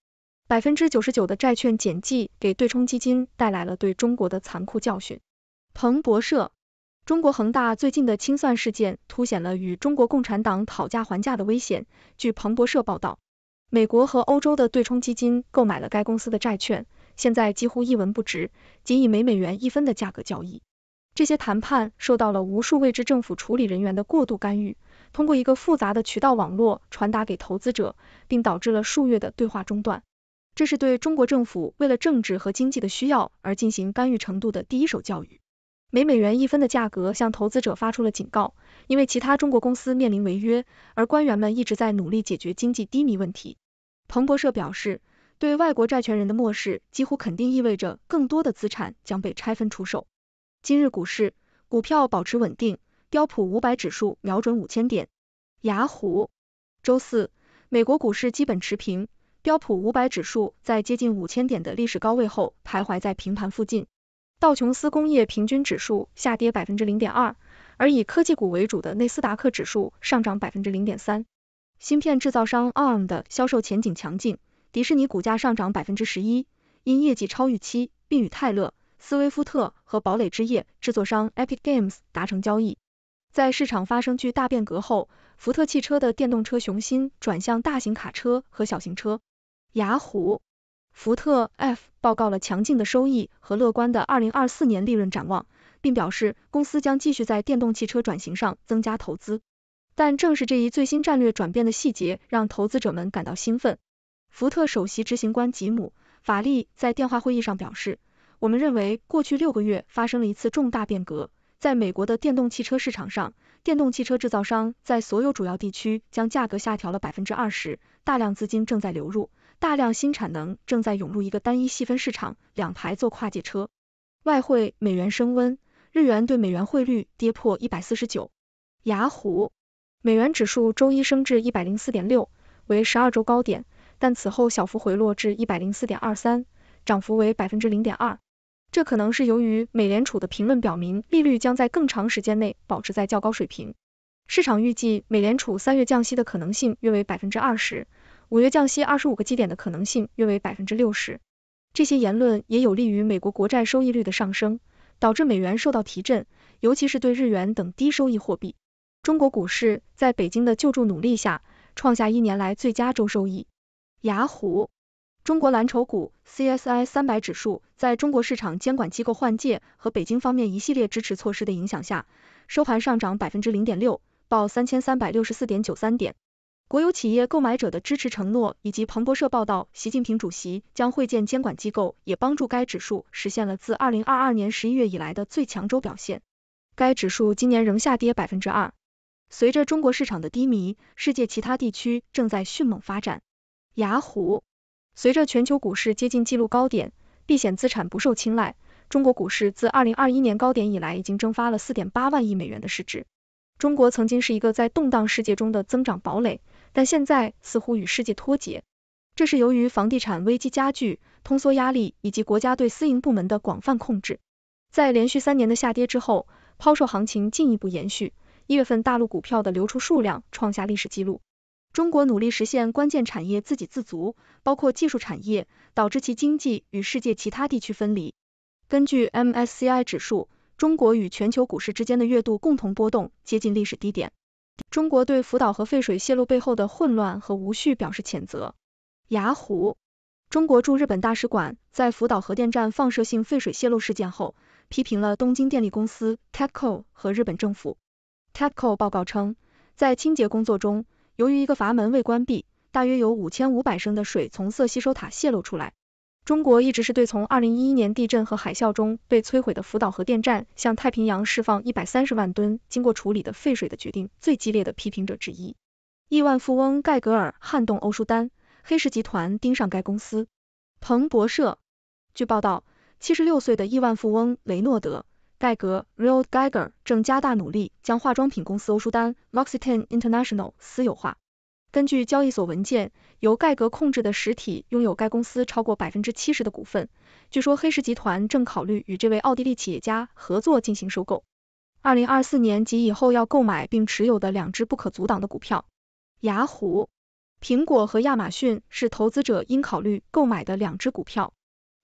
百分之九十九的债券减记给对冲基金带来了对中国的残酷教训。彭博社。中国恒大最近的清算事件凸显了与中国共产党讨价还价的危险。据彭博社报道，美国和欧洲的对冲基金购买了该公司的债券，现在几乎一文不值，仅以每美元一分的价格交易。这些谈判受到了无数未知政府处理人员的过度干预，通过一个复杂的渠道网络传达给投资者，并导致了数月的对话中断。这是对中国政府为了政治和经济的需要而进行干预程度的第一手教育。每美元一分的价格向投资者发出了警告，因为其他中国公司面临违约，而官员们一直在努力解决经济低迷问题。彭博社表示，对外国债权人的漠视几乎肯定意味着更多的资产将被拆分出售。今日股市，股票保持稳定，标普五百指数瞄准五千点。雅虎，周四，美国股市基本持平，标普五百指数在接近五千点的历史高位后徘徊在平盘附近。道琼斯工业平均指数下跌百分之零点二，而以科技股为主的纳斯达克指数上涨百分之零点三。芯片制造商 ARM 的销售前景强劲，迪士尼股价上涨百分之十一，因业绩超预期，并与泰勒、斯威夫特和堡垒之夜制作商 Epic Games 达成交易。在市场发生巨大变革后，福特汽车的电动车雄心转向大型卡车和小型车。雅虎。福特 F 报告了强劲的收益和乐观的二零二四年利润展望，并表示公司将继续在电动汽车转型上增加投资。但正是这一最新战略转变的细节让投资者们感到兴奋。福特首席执行官吉姆·法利在电话会议上表示：“我们认为过去六个月发生了一次重大变革，在美国的电动汽车市场上，电动汽车制造商在所有主要地区将价格下调了百分之二十，大量资金正在流入。”大量新产能正在涌入一个单一细分市场，两排坐跨界车。外汇，美元升温，日元对美元汇率跌破一百四十九。雅虎，美元指数周一升至一百零四点六，为十二周高点，但此后小幅回落至一百零四点二三，涨幅为百分之零点二。这可能是由于美联储的评论表明利率将在更长时间内保持在较高水平。市场预计美联储三月降息的可能性约为百分之二十。五月降息二十五个基点的可能性约为百分之六十。这些言论也有利于美国国债收益率的上升，导致美元受到提振，尤其是对日元等低收益货币。中国股市在北京的救助努力下，创下一年来最佳周收益。雅虎，中国蓝筹股 CSI 三百指数在中国市场监管机构换届和北京方面一系列支持措施的影响下，收盘上涨百分之零点六，报三千三百六十四点九三点。国有企业购买者的支持承诺，以及彭博社报道，习近平主席将会见监管机构，也帮助该指数实现了自二零二二年十一月以来的最强周表现。该指数今年仍下跌百分之二。随着中国市场的低迷，世界其他地区正在迅猛发展。雅虎，随着全球股市接近纪录高点，避险资产不受青睐。中国股市自二零二一年高点以来，已经蒸发了四点八万亿美元的市值。中国曾经是一个在动荡世界中的增长堡垒。但现在似乎与世界脱节，这是由于房地产危机加剧、通缩压力以及国家对私营部门的广泛控制。在连续三年的下跌之后，抛售行情进一步延续。一月份大陆股票的流出数量创下历史记录。中国努力实现关键产业自给自足，包括技术产业，导致其经济与世界其他地区分离。根据 MSCI 指数，中国与全球股市之间的月度共同波动接近历史低点。中国对福岛核废水泄露背后的混乱和无序表示谴责。雅虎，中国驻日本大使馆在福岛核电站放射性废水泄露事件后，批评了东京电力公司 TEPCO 和日本政府。TEPCO 报告称，在清洁工作中，由于一个阀门未关闭，大约有五千五百升的水从色吸收塔泄露出来。中国一直是对从2011年地震和海啸中被摧毁的福岛核电站向太平洋释放130万吨经过处理的废水的决定最激烈的批评者之一。亿万富翁盖格尔撼动欧舒丹，黑石集团盯上该公司。彭博社据报道，76岁的亿万富翁雷诺德盖格 r e a l Geiger） 正加大努力，将化妆品公司欧舒丹 （L'Occitane International） 私有化。根据交易所文件，由盖格控制的实体拥有该公司超过百分之七十的股份。据说黑石集团正考虑与这位奥地利企业家合作进行收购。二零二四年及以后要购买并持有的两只不可阻挡的股票：雅虎、苹果和亚马逊是投资者应考虑购买的两只股票。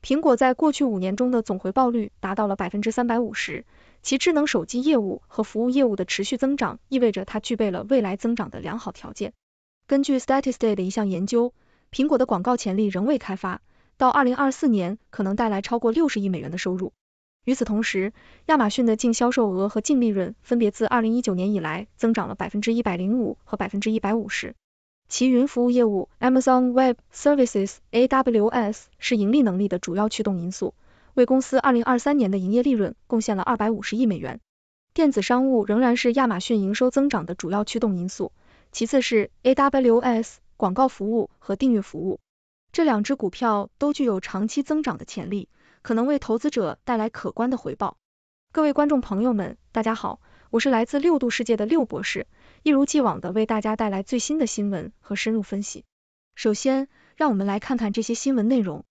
苹果在过去五年中的总回报率达到了百分之三百五十，其智能手机业务和服务业务的持续增长意味着它具备了未来增长的良好条件。根据 Statista 的一项研究，苹果的广告潜力仍未开发，到2024年可能带来超过60亿美元的收入。与此同时，亚马逊的净销售额和净利润分别自2019年以来增长了百分之一百零五和百分之一百五十。其云服务业务 Amazon Web Services (AWS) 是盈利能力的主要驱动因素，为公司2023年的营业利润贡献了250亿美元。电子商务仍然是亚马逊营收增长的主要驱动因素。其次是 AWS 广告服务和订阅服务，这两只股票都具有长期增长的潜力，可能为投资者带来可观的回报。各位观众朋友们，大家好，我是来自六度世界的六博士，一如既往的为大家带来最新的新闻和深入分析。首先，让我们来看看这些新闻内容：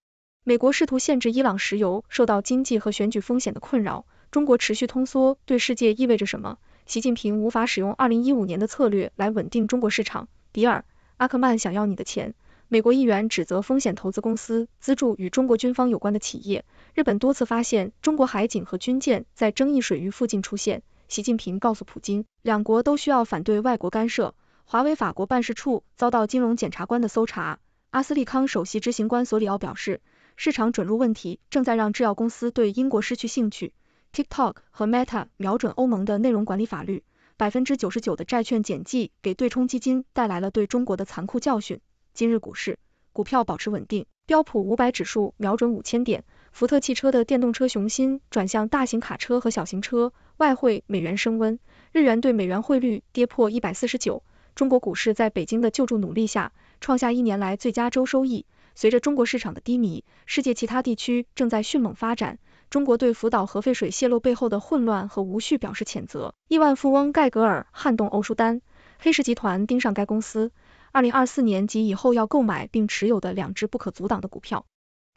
美国试图限制伊朗石油受到经济和选举风险的困扰，中国持续通缩对世界意味着什么？习近平无法使用2015年的策略来稳定中国市场。第二，阿克曼想要你的钱。美国议员指责风险投资公司资助与中国军方有关的企业。日本多次发现中国海警和军舰在争议水域附近出现。习近平告诉普京，两国都需要反对外国干涉。华为法国办事处遭到金融检察官的搜查。阿斯利康首席执行官索里奥表示，市场准入问题正在让制药公司对英国失去兴趣。TikTok 和 Meta 瞄准欧盟的内容管理法律。百分之九十九的债券减记给对冲基金带来了对中国的残酷教训。今日股市，股票保持稳定。标普五百指数瞄准五千点。福特汽车的电动车雄心转向大型卡车和小型车。外汇，美元升温，日元对美元汇率跌破一百四十九。中国股市在北京的救助努力下，创下一年来最佳周收益。随着中国市场的低迷，世界其他地区正在迅猛发展。中国对福岛核废水泄漏背后的混乱和无序表示谴责。亿万富翁盖格尔撼动欧舒丹，黑石集团盯上该公司。二零二四年及以后要购买并持有的两只不可阻挡的股票。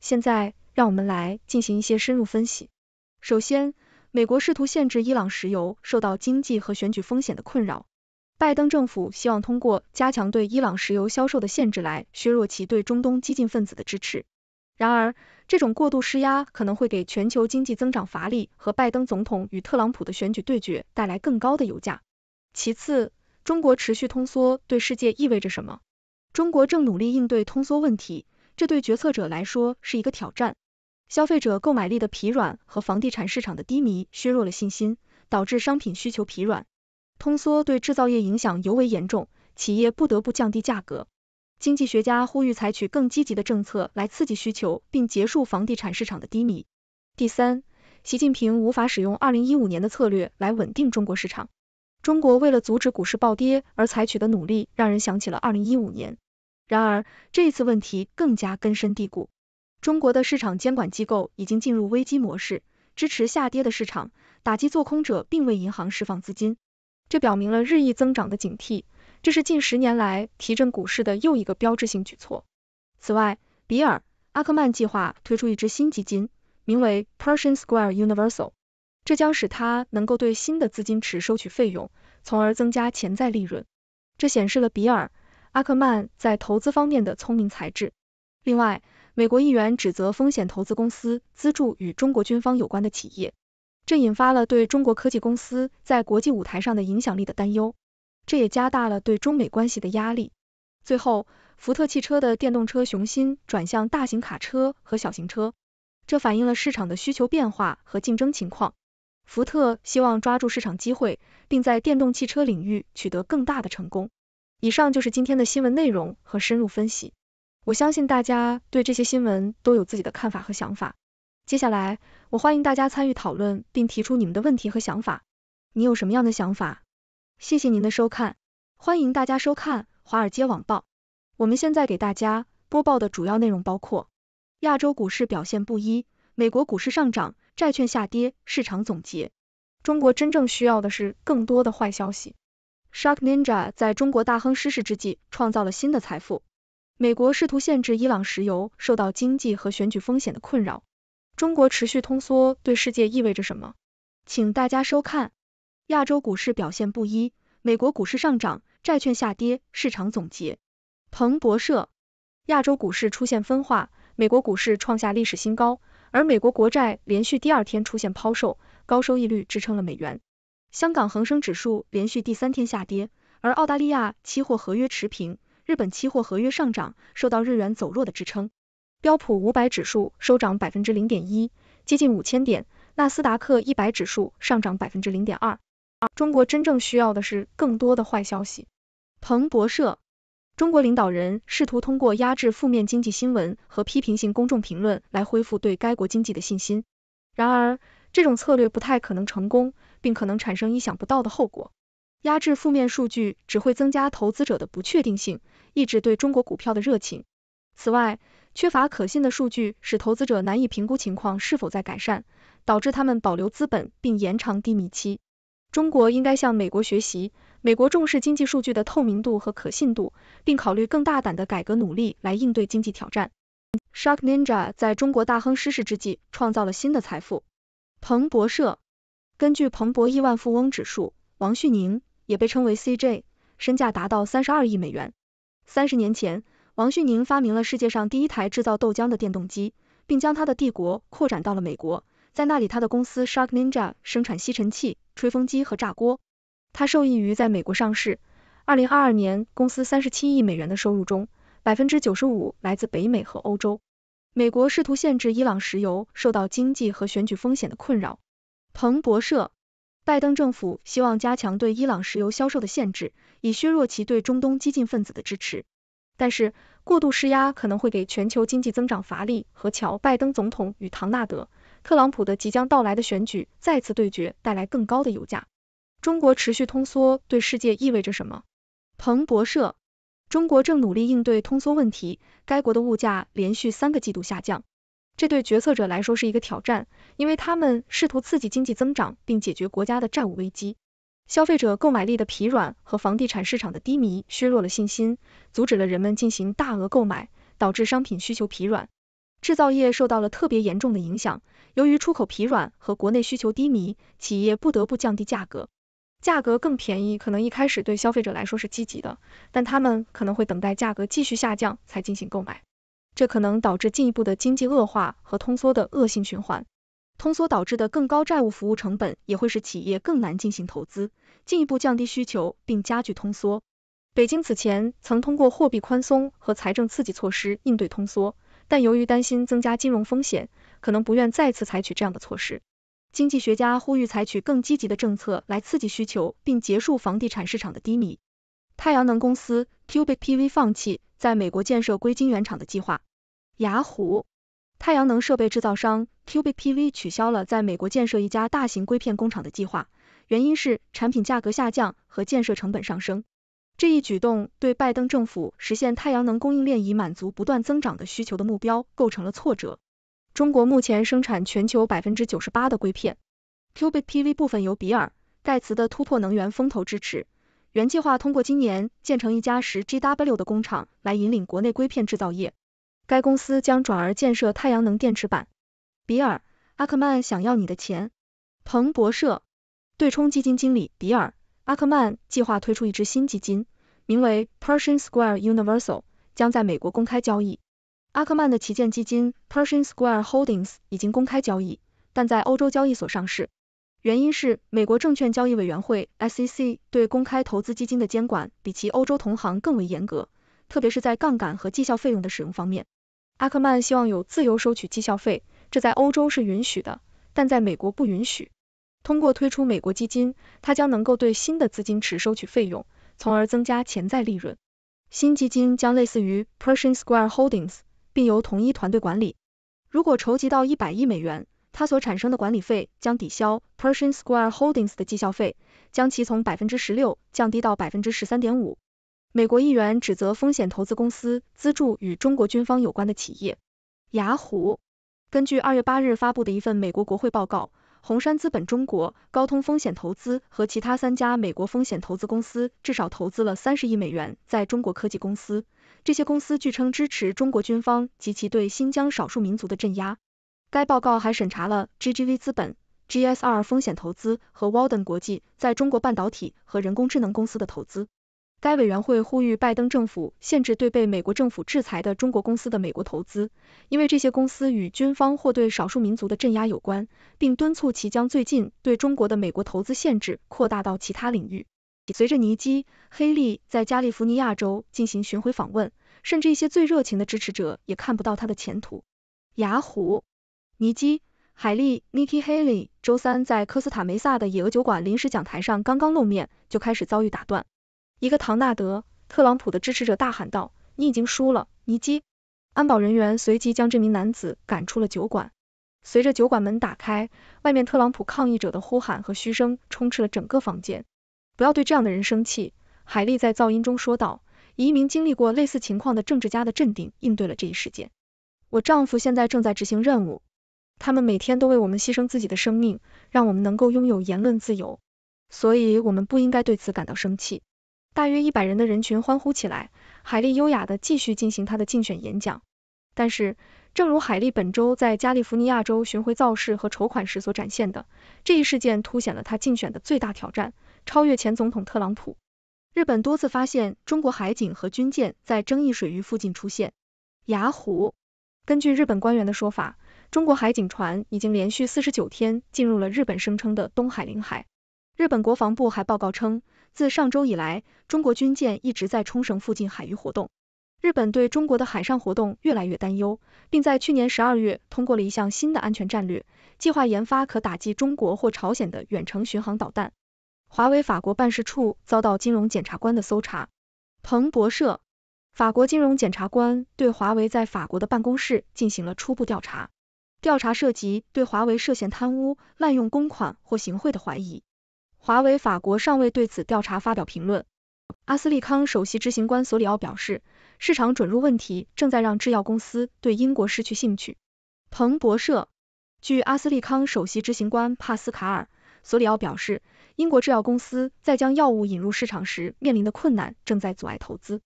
现在，让我们来进行一些深入分析。首先，美国试图限制伊朗石油，受到经济和选举风险的困扰。拜登政府希望通过加强对伊朗石油销售的限制来削弱其对中东激进分子的支持。然而，这种过度施压可能会给全球经济增长乏力和拜登总统与特朗普的选举对决带来更高的油价。其次，中国持续通缩对世界意味着什么？中国正努力应对通缩问题，这对决策者来说是一个挑战。消费者购买力的疲软和房地产市场的低迷削弱了信心，导致商品需求疲软。通缩对制造业影响尤为严重，企业不得不降低价格。经济学家呼吁采取更积极的政策来刺激需求，并结束房地产市场的低迷。第三，习近平无法使用二零一五年的策略来稳定中国市场。中国为了阻止股市暴跌而采取的努力，让人想起了二零一五年。然而，这一次问题更加根深蒂固。中国的市场监管机构已经进入危机模式，支持下跌的市场，打击做空者，并为银行释放资金。这表明了日益增长的警惕。这是近十年来提振股市的又一个标志性举措。此外，比尔·阿克曼计划推出一支新基金，名为 Pershing Square Universal，这将使他能够对新的资金池收取费用，从而增加潜在利润。这显示了比尔·阿克曼在投资方面的聪明才智。另外，美国议员指责风险投资公司资助与中国军方有关的企业，这引发了对中国科技公司在国际舞台上的影响力的担忧。这也加大了对中美关系的压力。最后，福特汽车的电动车雄心转向大型卡车和小型车，这反映了市场的需求变化和竞争情况。福特希望抓住市场机会，并在电动汽车领域取得更大的成功。以上就是今天的新闻内容和深入分析。我相信大家对这些新闻都有自己的看法和想法。接下来，我欢迎大家参与讨论，并提出你们的问题和想法。你有什么样的想法？谢谢您的收看，欢迎大家收看《华尔街网报》。我们现在给大家播报的主要内容包括：亚洲股市表现不一，美国股市上涨，债券下跌，市场总结。中国真正需要的是更多的坏消息。Shark Ninja 在中国大亨失势之际创造了新的财富。美国试图限制伊朗石油，受到经济和选举风险的困扰。中国持续通缩对世界意味着什么？请大家收看。亚洲股市表现不一，美国股市上涨，债券下跌。市场总结：彭博社，亚洲股市出现分化，美国股市创下历史新高，而美国国债连续第二天出现抛售，高收益率支撑了美元。香港恒生指数连续第三天下跌，而澳大利亚期货合约持平，日本期货合约上涨，受到日元走弱的支撑。标普五百指数收涨百分之零点一，接近五千点，纳斯达克一百指数上涨百分之零点二。中国真正需要的是更多的坏消息。彭博社，中国领导人试图通过压制负面经济新闻和批评性公众评论来恢复对该国经济的信心。然而，这种策略不太可能成功，并可能产生意想不到的后果。压制负面数据只会增加投资者的不确定性，抑制对中国股票的热情。此外，缺乏可信的数据使投资者难以评估情况是否在改善，导致他们保留资本并延长低迷期。中国应该向美国学习，美国重视经济数据的透明度和可信度，并考虑更大胆的改革努力来应对经济挑战。Shark Ninja 在中国大亨失势之际创造了新的财富。彭博社根据彭博亿万富翁指数，王旭宁也被称为 CJ，身价达到三十二亿美元。三十年前，王旭宁发明了世界上第一台制造豆浆的电动机，并将他的帝国扩展到了美国。在那里，他的公司 Shark Ninja 生产吸尘器、吹风机和炸锅。他受益于在美国上市。2022年，公司37亿美元的收入中，95%来自北美和欧洲。美国试图限制伊朗石油，受到经济和选举风险的困扰。彭博社，拜登政府希望加强对伊朗石油销售的限制，以削弱其对中东激进分子的支持。但是，过度施压可能会给全球经济增长乏力和乔拜登总统与唐纳德。特朗普的即将到来的选举再次对决，带来更高的油价。中国持续通缩对世界意味着什么？彭博社：中国正努力应对通缩问题，该国的物价连续三个季度下降，这对决策者来说是一个挑战，因为他们试图刺激经济增长并解决国家的债务危机。消费者购买力的疲软和房地产市场的低迷削弱了信心，阻止了人们进行大额购买，导致商品需求疲软。制造业受到了特别严重的影响，由于出口疲软和国内需求低迷，企业不得不降低价格。价格更便宜可能一开始对消费者来说是积极的，但他们可能会等待价格继续下降才进行购买。这可能导致进一步的经济恶化和通缩的恶性循环。通缩导致的更高债务服务成本也会使企业更难进行投资，进一步降低需求并加剧通缩。北京此前曾通过货币宽松和财政刺激措施应对通缩。但由于担心增加金融风险，可能不愿再次采取这样的措施。经济学家呼吁采取更积极的政策来刺激需求，并结束房地产市场的低迷。太阳能公司 Qubic PV 放弃在美国建设硅晶圆厂的计划。雅虎太阳能设备制造商 Qubic PV 取消了在美国建设一家大型硅片工厂的计划，原因是产品价格下降和建设成本上升。这一举动对拜登政府实现太阳能供应链以满足不断增长的需求的目标构成了挫折。中国目前生产全球百分之九十八的硅片。c u b i t PV 部分由比尔·盖茨的突破能源风投支持，原计划通过今年建成一家十 GW 的工厂来引领国内硅片制造业。该公司将转而建设太阳能电池板。比尔·阿克曼想要你的钱。彭博社，对冲基金经理比尔。阿克曼计划推出一支新基金，名为 Pershing Square Universal，将在美国公开交易。阿克曼的旗舰基金 Pershing Square Holdings 已经公开交易，但在欧洲交易所上市。原因是美国证券交易委员会 （SEC） 对公开投资基金的监管比其欧洲同行更为严格，特别是在杠杆和绩效费用的使用方面。阿克曼希望有自由收取绩效费，这在欧洲是允许的，但在美国不允许。通过推出美国基金，他将能够对新的资金池收取费用，从而增加潜在利润。新基金将类似于 Pershing Square Holdings，并由同一团队管理。如果筹集到一百亿美元，它所产生的管理费将抵消 Pershing Square Holdings 的绩效费，将其从百分之十六降低到百分之十三点五。美国议员指责风险投资公司资助与中国军方有关的企业。雅虎根据二月八日发布的一份美国国会报告。红杉资本中国、高通风险投资和其他三家美国风险投资公司至少投资了三十亿美元在中国科技公司。这些公司据称支持中国军方及其对新疆少数民族的镇压。该报告还审查了 GGV 资本、GSR 风险投资和 Walden 国际在中国半导体和人工智能公司的投资。该委员会呼吁拜登政府限制对被美国政府制裁的中国公司的美国投资，因为这些公司与军方或对少数民族的镇压有关，并敦促其将最近对中国的美国投资限制扩大到其他领域。随着尼基·黑利在加利福尼亚州进行巡回访问，甚至一些最热情的支持者也看不到他的前途。雅虎，尼基·海利 （Nikki Haley） 周三在科斯塔梅萨的野鹅酒馆临时讲台上刚刚露面，就开始遭遇打断。一个唐纳德·特朗普的支持者大喊道：“你已经输了，尼基！”安保人员随即将这名男子赶出了酒馆。随着酒馆门打开，外面特朗普抗议者的呼喊和嘘声充斥了整个房间。不要对这样的人生气，海莉在噪音中说道。以一名经历过类似情况的政治家的镇定应对了这一事件。我丈夫现在正在执行任务，他们每天都为我们牺牲自己的生命，让我们能够拥有言论自由，所以我们不应该对此感到生气。大约一百人的人群欢呼起来，海莉优雅地继续进行他的竞选演讲。但是，正如海莉本周在加利福尼亚州巡回造势和筹款时所展现的，这一事件凸显了他竞选的最大挑战——超越前总统特朗普。日本多次发现中国海警和军舰在争议水域附近出现。雅虎根据日本官员的说法，中国海警船已经连续四十九天进入了日本声称的东海领海。日本国防部还报告称。自上周以来，中国军舰一直在冲绳附近海域活动。日本对中国的海上活动越来越担忧，并在去年十二月通过了一项新的安全战略，计划研发可打击中国或朝鲜的远程巡航导弹。华为法国办事处遭到金融检察官的搜查。彭博社，法国金融检察官对华为在法国的办公室进行了初步调查，调查涉及对华为涉嫌贪污、滥用公款或行贿的怀疑。华为法国尚未对此调查发表评论。阿斯利康首席执行官索里奥表示，市场准入问题正在让制药公司对英国失去兴趣。彭博社，据阿斯利康首席执行官帕斯卡尔·索里奥表示，英国制药公司在将药物引入市场时面临的困难正在阻碍投资。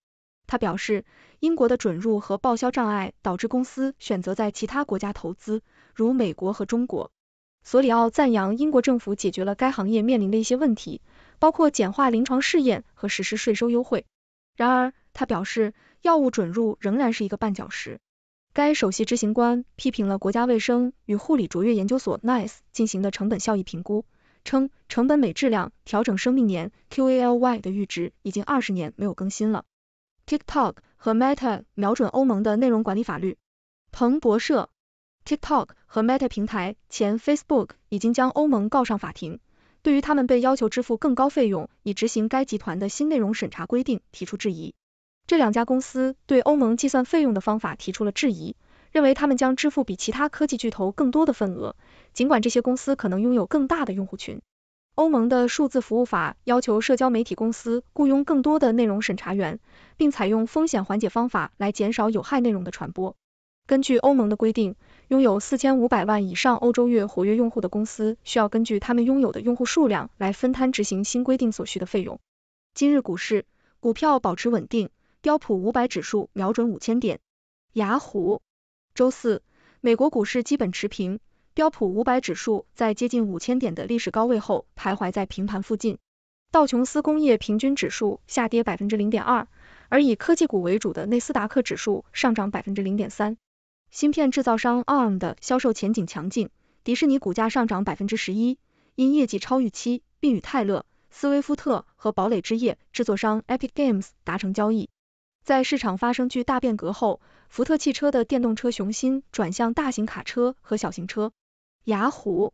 他表示，英国的准入和报销障碍导致公司选择在其他国家投资，如美国和中国。索里奥赞扬英国政府解决了该行业面临的一些问题，包括简化临床试验和实施税收优惠。然而，他表示，药物准入仍然是一个绊脚石。该首席执行官批评了国家卫生与护理卓越研究所 （NICE） 进行的成本效益评估，称成本每质量调整生命年 （QALY） 的阈值已经二十年没有更新了。TikTok 和 Meta 瞄准欧盟的内容管理法律。彭博社。TikTok 和 Meta 平台前 Facebook 已经将欧盟告上法庭，对于他们被要求支付更高费用以执行该集团的新内容审查规定提出质疑。这两家公司对欧盟计算费用的方法提出了质疑，认为他们将支付比其他科技巨头更多的份额，尽管这些公司可能拥有更大的用户群。欧盟的数字服务法要求社交媒体公司雇佣更多的内容审查员，并采用风险缓解方法来减少有害内容的传播。根据欧盟的规定。拥有四千五百万以上欧洲月活跃用户的公司需要根据他们拥有的用户数量来分摊执行新规定所需的费用。今日股市股票保持稳定，标普五百指数瞄准五千点。雅虎周四，美国股市基本持平，标普五百指数在接近五千点的历史高位后徘徊在平盘附近。道琼斯工业平均指数下跌百分之零点二，而以科技股为主的纳斯达克指数上涨百分之零点三。芯片制造商 ARM 的销售前景强劲，迪士尼股价上涨百分之十一，因业绩超预期，并与泰勒、斯威夫特和《堡垒之夜》制作商 Epic Games 达成交易。在市场发生巨大变革后，福特汽车的电动车雄心转向大型卡车和小型车。雅虎、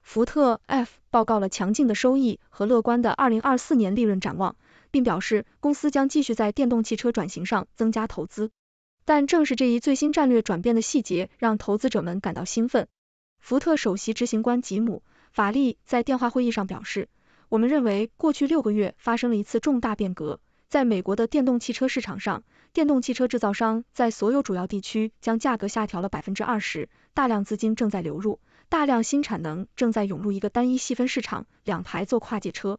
福特 F 报告了强劲的收益和乐观的二零二四年利润展望，并表示公司将继续在电动汽车转型上增加投资。但正是这一最新战略转变的细节，让投资者们感到兴奋。福特首席执行官吉姆·法利在电话会议上表示：“我们认为过去六个月发生了一次重大变革，在美国的电动汽车市场上，电动汽车制造商在所有主要地区将价格下调了百分之二十，大量资金正在流入，大量新产能正在涌入一个单一细分市场——两排座跨界车。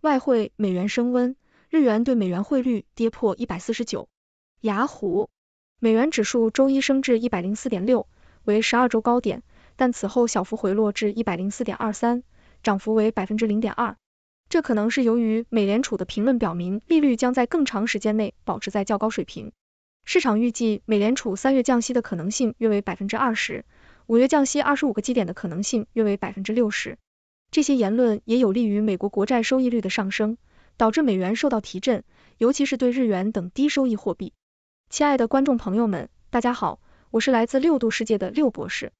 外汇美元升温，日元对美元汇率跌破一百四十九。雅虎。美元指数周一升至一百零四点六，为十二周高点，但此后小幅回落至一百零四点二三，涨幅为百分之零点二。这可能是由于美联储的评论表明利率将在更长时间内保持在较高水平。市场预计美联储三月降息的可能性约为百分之二十，五月降息二十五个基点的可能性约为百分之六十。这些言论也有利于美国国债收益率的上升，导致美元受到提振，尤其是对日元等低收益货币。亲爱的观众朋友们，大家好，我是来自六度世界的六博士。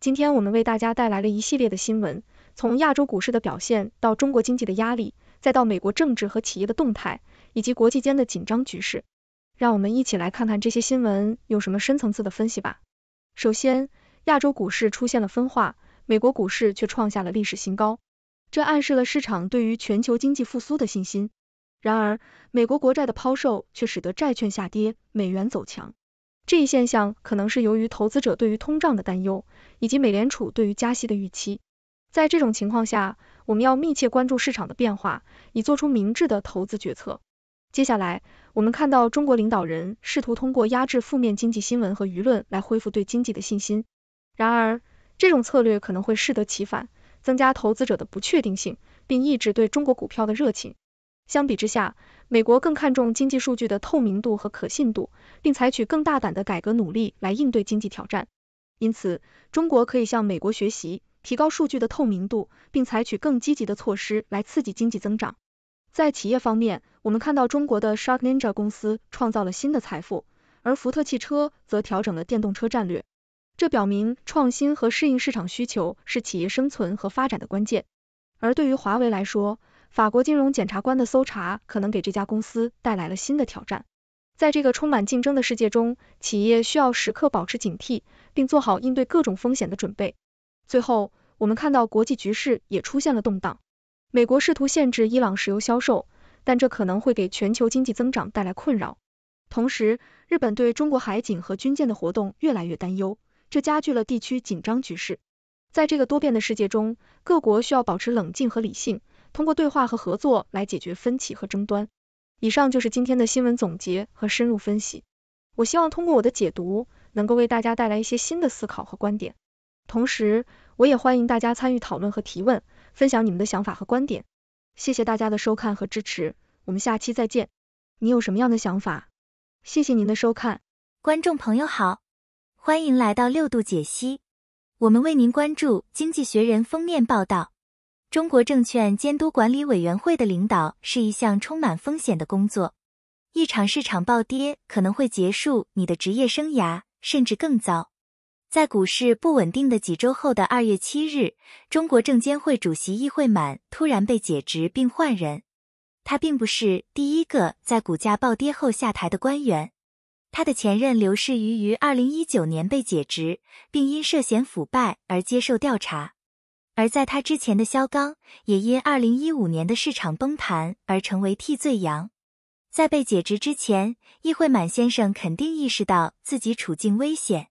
今天我们为大家带来了一系列的新闻，从亚洲股市的表现到中国经济的压力，再到美国政治和企业的动态，以及国际间的紧张局势。让我们一起来看看这些新闻有什么深层次的分析吧。首先，亚洲股市出现了分化，美国股市却创下了历史新高，这暗示了市场对于全球经济复苏的信心。然而，美国国债的抛售却使得债券下跌，美元走强。这一现象可能是由于投资者对于通胀的担忧，以及美联储对于加息的预期。在这种情况下，我们要密切关注市场的变化，以做出明智的投资决策。接下来，我们看到中国领导人试图通过压制负面经济新闻和舆论来恢复对经济的信心。然而，这种策略可能会适得其反，增加投资者的不确定性，并抑制对中国股票的热情。相比之下，美国更看重经济数据的透明度和可信度，并采取更大胆的改革努力来应对经济挑战。因此，中国可以向美国学习，提高数据的透明度，并采取更积极的措施来刺激经济增长。在企业方面，我们看到中国的 Shark Ninja 公司创造了新的财富，而福特汽车则调整了电动车战略。这表明创新和适应市场需求是企业生存和发展的关键。而对于华为来说，法国金融检察官的搜查可能给这家公司带来了新的挑战。在这个充满竞争的世界中，企业需要时刻保持警惕，并做好应对各种风险的准备。最后，我们看到国际局势也出现了动荡，美国试图限制伊朗石油销售，但这可能会给全球经济增长带来困扰。同时，日本对中国海警和军舰的活动越来越担忧，这加剧了地区紧张局势。在这个多变的世界中，各国需要保持冷静和理性。通过对话和合作来解决分歧和争端。以上就是今天的新闻总结和深入分析。我希望通过我的解读，能够为大家带来一些新的思考和观点。同时，我也欢迎大家参与讨论和提问，分享你们的想法和观点。谢谢大家的收看和支持，我们下期再见。你有什么样的想法？谢谢您的收看，观众朋友好，欢迎来到六度解析，我们为您关注《经济学人》封面报道。中国证券监督管理委员会的领导是一项充满风险的工作，一场市场暴跌可能会结束你的职业生涯，甚至更糟。在股市不稳定的几周后的二月七日，中国证监会主席易会满突然被解职并换人。他并不是第一个在股价暴跌后下台的官员，他的前任刘士余于二零一九年被解职，并因涉嫌腐败而接受调查。而在他之前的肖钢也因2015年的市场崩盘而成为替罪羊。在被解职之前，易会满先生肯定意识到自己处境危险。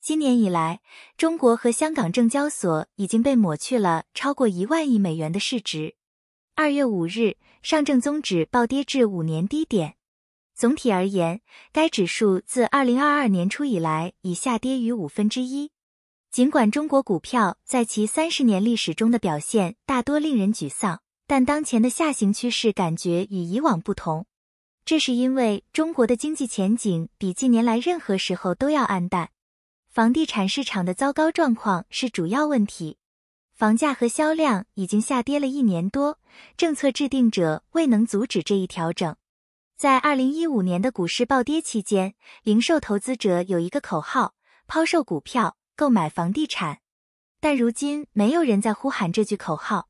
今年以来，中国和香港证交所已经被抹去了超过一万亿美元的市值。2月5日，上证综指暴跌至五年低点。总体而言，该指数自2022年初以来已下跌逾五分之一。尽管中国股票在其三十年历史中的表现大多令人沮丧，但当前的下行趋势感觉与以往不同，这是因为中国的经济前景比近年来任何时候都要暗淡。房地产市场的糟糕状况是主要问题，房价和销量已经下跌了一年多，政策制定者未能阻止这一调整。在二零一五年的股市暴跌期间，零售投资者有一个口号：抛售股票。购买房地产，但如今没有人在呼喊这句口号。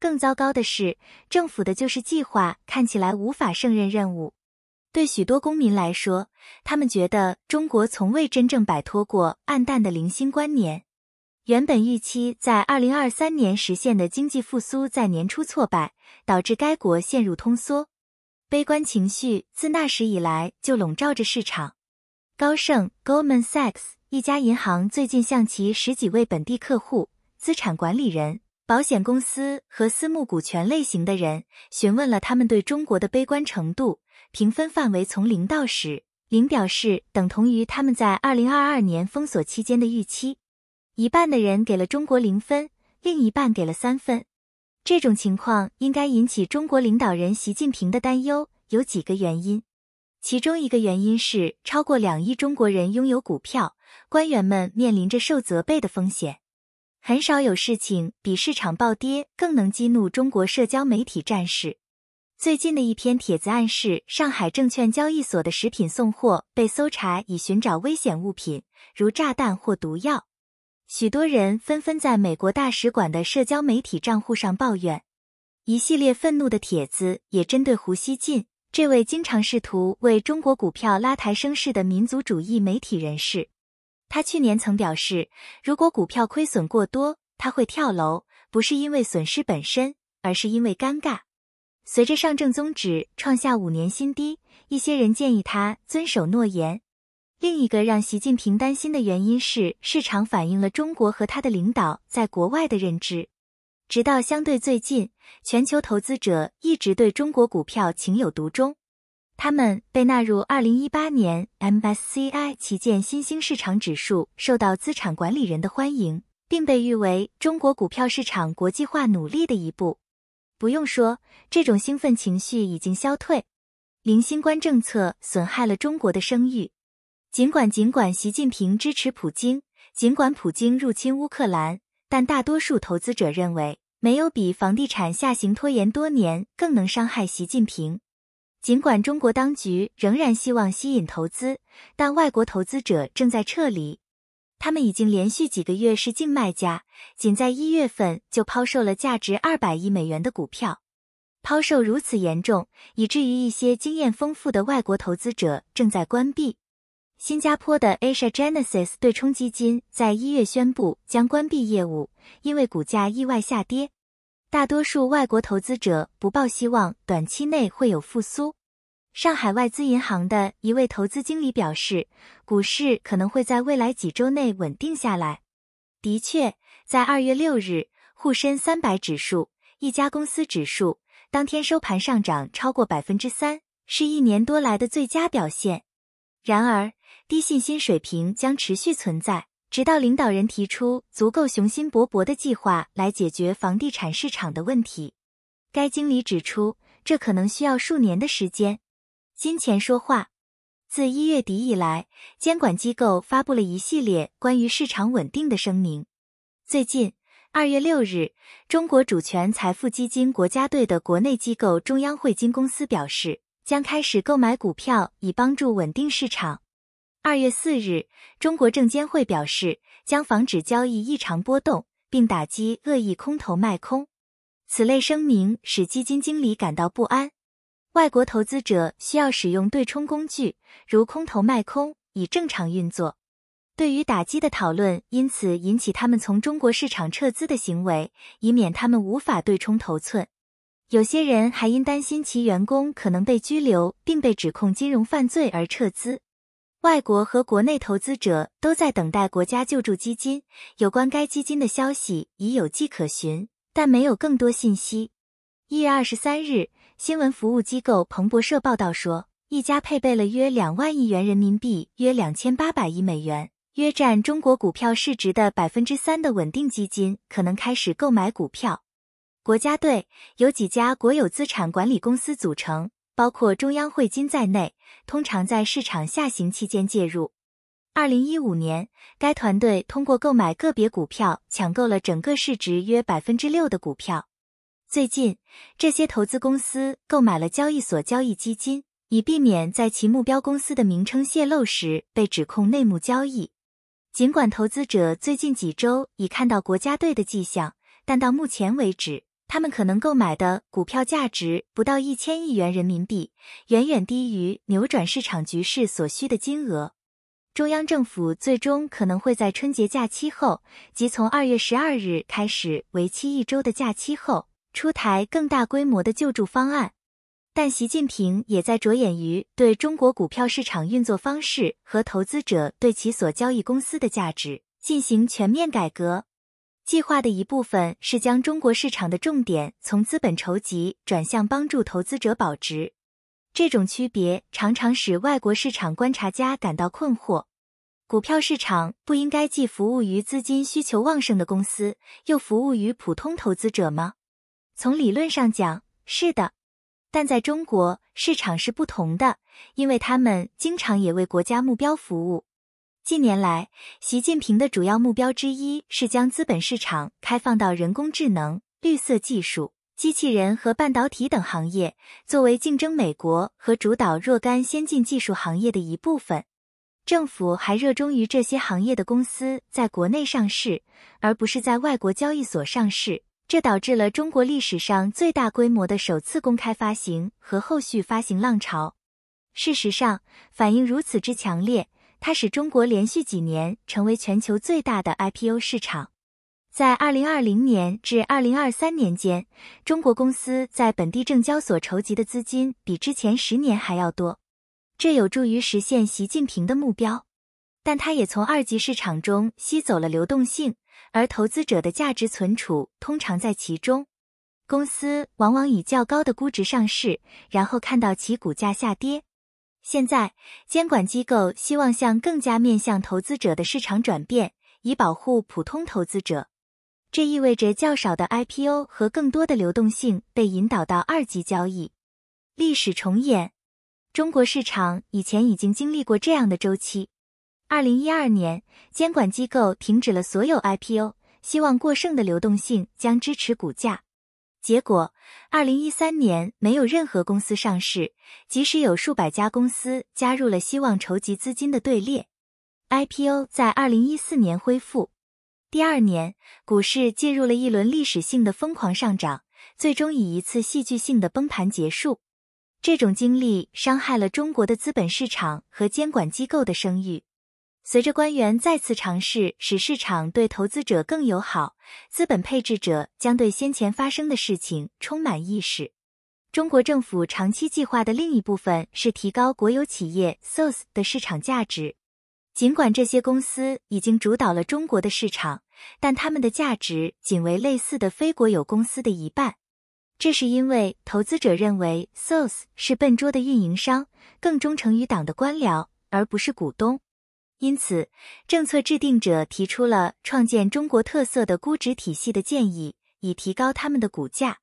更糟糕的是，政府的救市计划看起来无法胜任任务。对许多公民来说，他们觉得中国从未真正摆脱过暗淡的零星观念。原本预期在二零二三年实现的经济复苏，在年初挫败，导致该国陷入通缩。悲观情绪自那时以来就笼罩着市场。高盛 （Goldman Sachs）。一家银行最近向其十几位本地客户、资产管理人、保险公司和私募股权类型的人询问了他们对中国的悲观程度，评分范围从零到十，零表示等同于他们在二零二二年封锁期间的预期。一半的人给了中国零分，另一半给了三分。这种情况应该引起中国领导人习近平的担忧，有几个原因，其中一个原因是超过两亿中国人拥有股票。官员们面临着受责备的风险。很少有事情比市场暴跌更能激怒中国社交媒体战士。最近的一篇帖子暗示，上海证券交易所的食品送货被搜查，以寻找危险物品，如炸弹或毒药。许多人纷纷在美国大使馆的社交媒体账户上抱怨。一系列愤怒的帖子也针对胡锡进，这位经常试图为中国股票拉抬声势的民族主义媒体人士。他去年曾表示，如果股票亏损过多，他会跳楼，不是因为损失本身，而是因为尴尬。随着上证综指创下五年新低，一些人建议他遵守诺言。另一个让习近平担心的原因是，市场反映了中国和他的领导在国外的认知。直到相对最近，全球投资者一直对中国股票情有独钟。他们被纳入二零一八年 MSCI 旗舰新兴市场指数，受到资产管理人的欢迎，并被誉为中国股票市场国际化努力的一步。不用说，这种兴奋情绪已经消退。零新冠政策损害了中国的声誉。尽管尽管习近平支持普京，尽管普京入侵乌克兰，但大多数投资者认为，没有比房地产下行拖延多年更能伤害习近平。尽管中国当局仍然希望吸引投资，但外国投资者正在撤离。他们已经连续几个月是净卖家，仅在一月份就抛售了价值二百亿美元的股票。抛售如此严重，以至于一些经验丰富的外国投资者正在关闭。新加坡的 Asia Genesis 对冲基金在一月宣布将关闭业务，因为股价意外下跌。大多数外国投资者不抱希望，短期内会有复苏。上海外资银行的一位投资经理表示，股市可能会在未来几周内稳定下来。的确，在二月六日，沪深三百指数、一家公司指数当天收盘上涨超过百分之三，是一年多来的最佳表现。然而，低信心水平将持续存在。直到领导人提出足够雄心勃勃的计划来解决房地产市场的问题，该经理指出，这可能需要数年的时间。金钱说话。自一月底以来，监管机构发布了一系列关于市场稳定的声明。最近，二月六日，中国主权财富基金国家队的国内机构中央汇金公司表示，将开始购买股票以帮助稳定市场。二月四日，中国证监会表示将防止交易异常波动，并打击恶意空头卖空。此类声明使基金经理感到不安。外国投资者需要使用对冲工具，如空头卖空，以正常运作。对于打击的讨论，因此引起他们从中国市场撤资的行为，以免他们无法对冲头寸。有些人还因担心其员工可能被拘留并被指控金融犯罪而撤资。外国和国内投资者都在等待国家救助基金。有关该基金的消息已有迹可循，但没有更多信息。一月二十三日，新闻服务机构彭博社报道说，一家配备了约两万亿元人民币、约两千八百亿美元、约占中国股票市值的百分之三的稳定基金，可能开始购买股票。国家队由几家国有资产管理公司组成，包括中央汇金在内。通常在市场下行期间介入。2015年，该团队通过购买个别股票抢购了整个市值约6%的股票。最近，这些投资公司购买了交易所交易基金，以避免在其目标公司的名称泄露时被指控内幕交易。尽管投资者最近几周已看到国家队的迹象，但到目前为止。他们可能购买的股票价值不到一千亿元人民币，远远低于扭转市场局势所需的金额。中央政府最终可能会在春节假期后，即从二月十二日开始为期一周的假期后，出台更大规模的救助方案。但习近平也在着眼于对中国股票市场运作方式和投资者对其所交易公司的价值进行全面改革。计划的一部分是将中国市场的重点从资本筹集转向帮助投资者保值。这种区别常常使外国市场观察家感到困惑。股票市场不应该既服务于资金需求旺盛的公司，又服务于普通投资者吗？从理论上讲，是的，但在中国市场是不同的，因为他们经常也为国家目标服务。近年来，习近平的主要目标之一是将资本市场开放到人工智能、绿色技术、机器人和半导体等行业，作为竞争美国和主导若干先进技术行业的一部分。政府还热衷于这些行业的公司在国内上市，而不是在外国交易所上市，这导致了中国历史上最大规模的首次公开发行和后续发行浪潮。事实上，反应如此之强烈。它使中国连续几年成为全球最大的 IPO 市场。在2020年至2023年间，中国公司在本地证交所筹集的资金比之前十年还要多。这有助于实现习近平的目标，但它也从二级市场中吸走了流动性，而投资者的价值存储通常在其中。公司往往以较高的估值上市，然后看到其股价下跌。现在，监管机构希望向更加面向投资者的市场转变，以保护普通投资者。这意味着较少的 IPO 和更多的流动性被引导到二级交易。历史重演，中国市场以前已经经历过这样的周期。二零一二年，监管机构停止了所有 IPO，希望过剩的流动性将支持股价。结果，二零一三年没有任何公司上市，即使有数百家公司加入了希望筹集资金的队列。IPO 在二零一四年恢复，第二年股市进入了一轮历史性的疯狂上涨，最终以一次戏剧性的崩盘结束。这种经历伤害了中国的资本市场和监管机构的声誉。随着官员再次尝试使市场对投资者更友好，资本配置者将对先前发生的事情充满意识。中国政府长期计划的另一部分是提高国有企业 Sous 的市场价值。尽管这些公司已经主导了中国的市场，但它们的价值仅为类似的非国有公司的一半。这是因为投资者认为 Sous 是笨拙的运营商，更忠诚于党的官僚而不是股东。因此，政策制定者提出了创建中国特色的估值体系的建议，以提高他们的股价。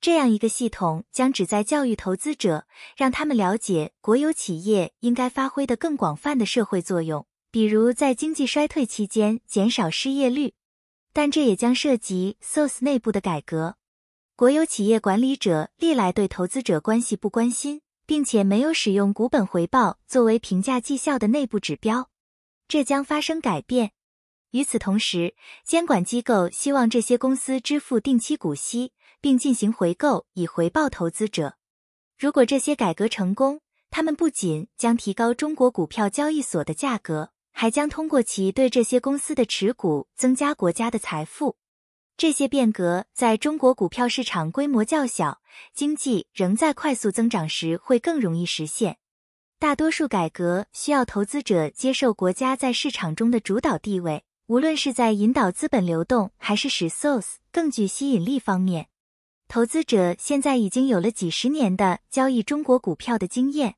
这样一个系统将旨在教育投资者，让他们了解国有企业应该发挥的更广泛的社会作用，比如在经济衰退期间减少失业率。但这也将涉及 SOEs 内部的改革。国有企业管理者历来对投资者关系不关心，并且没有使用股本回报作为评价绩效的内部指标。这将发生改变。与此同时，监管机构希望这些公司支付定期股息，并进行回购以回报投资者。如果这些改革成功，他们不仅将提高中国股票交易所的价格，还将通过其对这些公司的持股增加国家的财富。这些变革在中国股票市场规模较小、经济仍在快速增长时会更容易实现。大多数改革需要投资者接受国家在市场中的主导地位，无论是在引导资本流动，还是使 SOCS 更具吸引力方面，投资者现在已经有了几十年的交易中国股票的经验。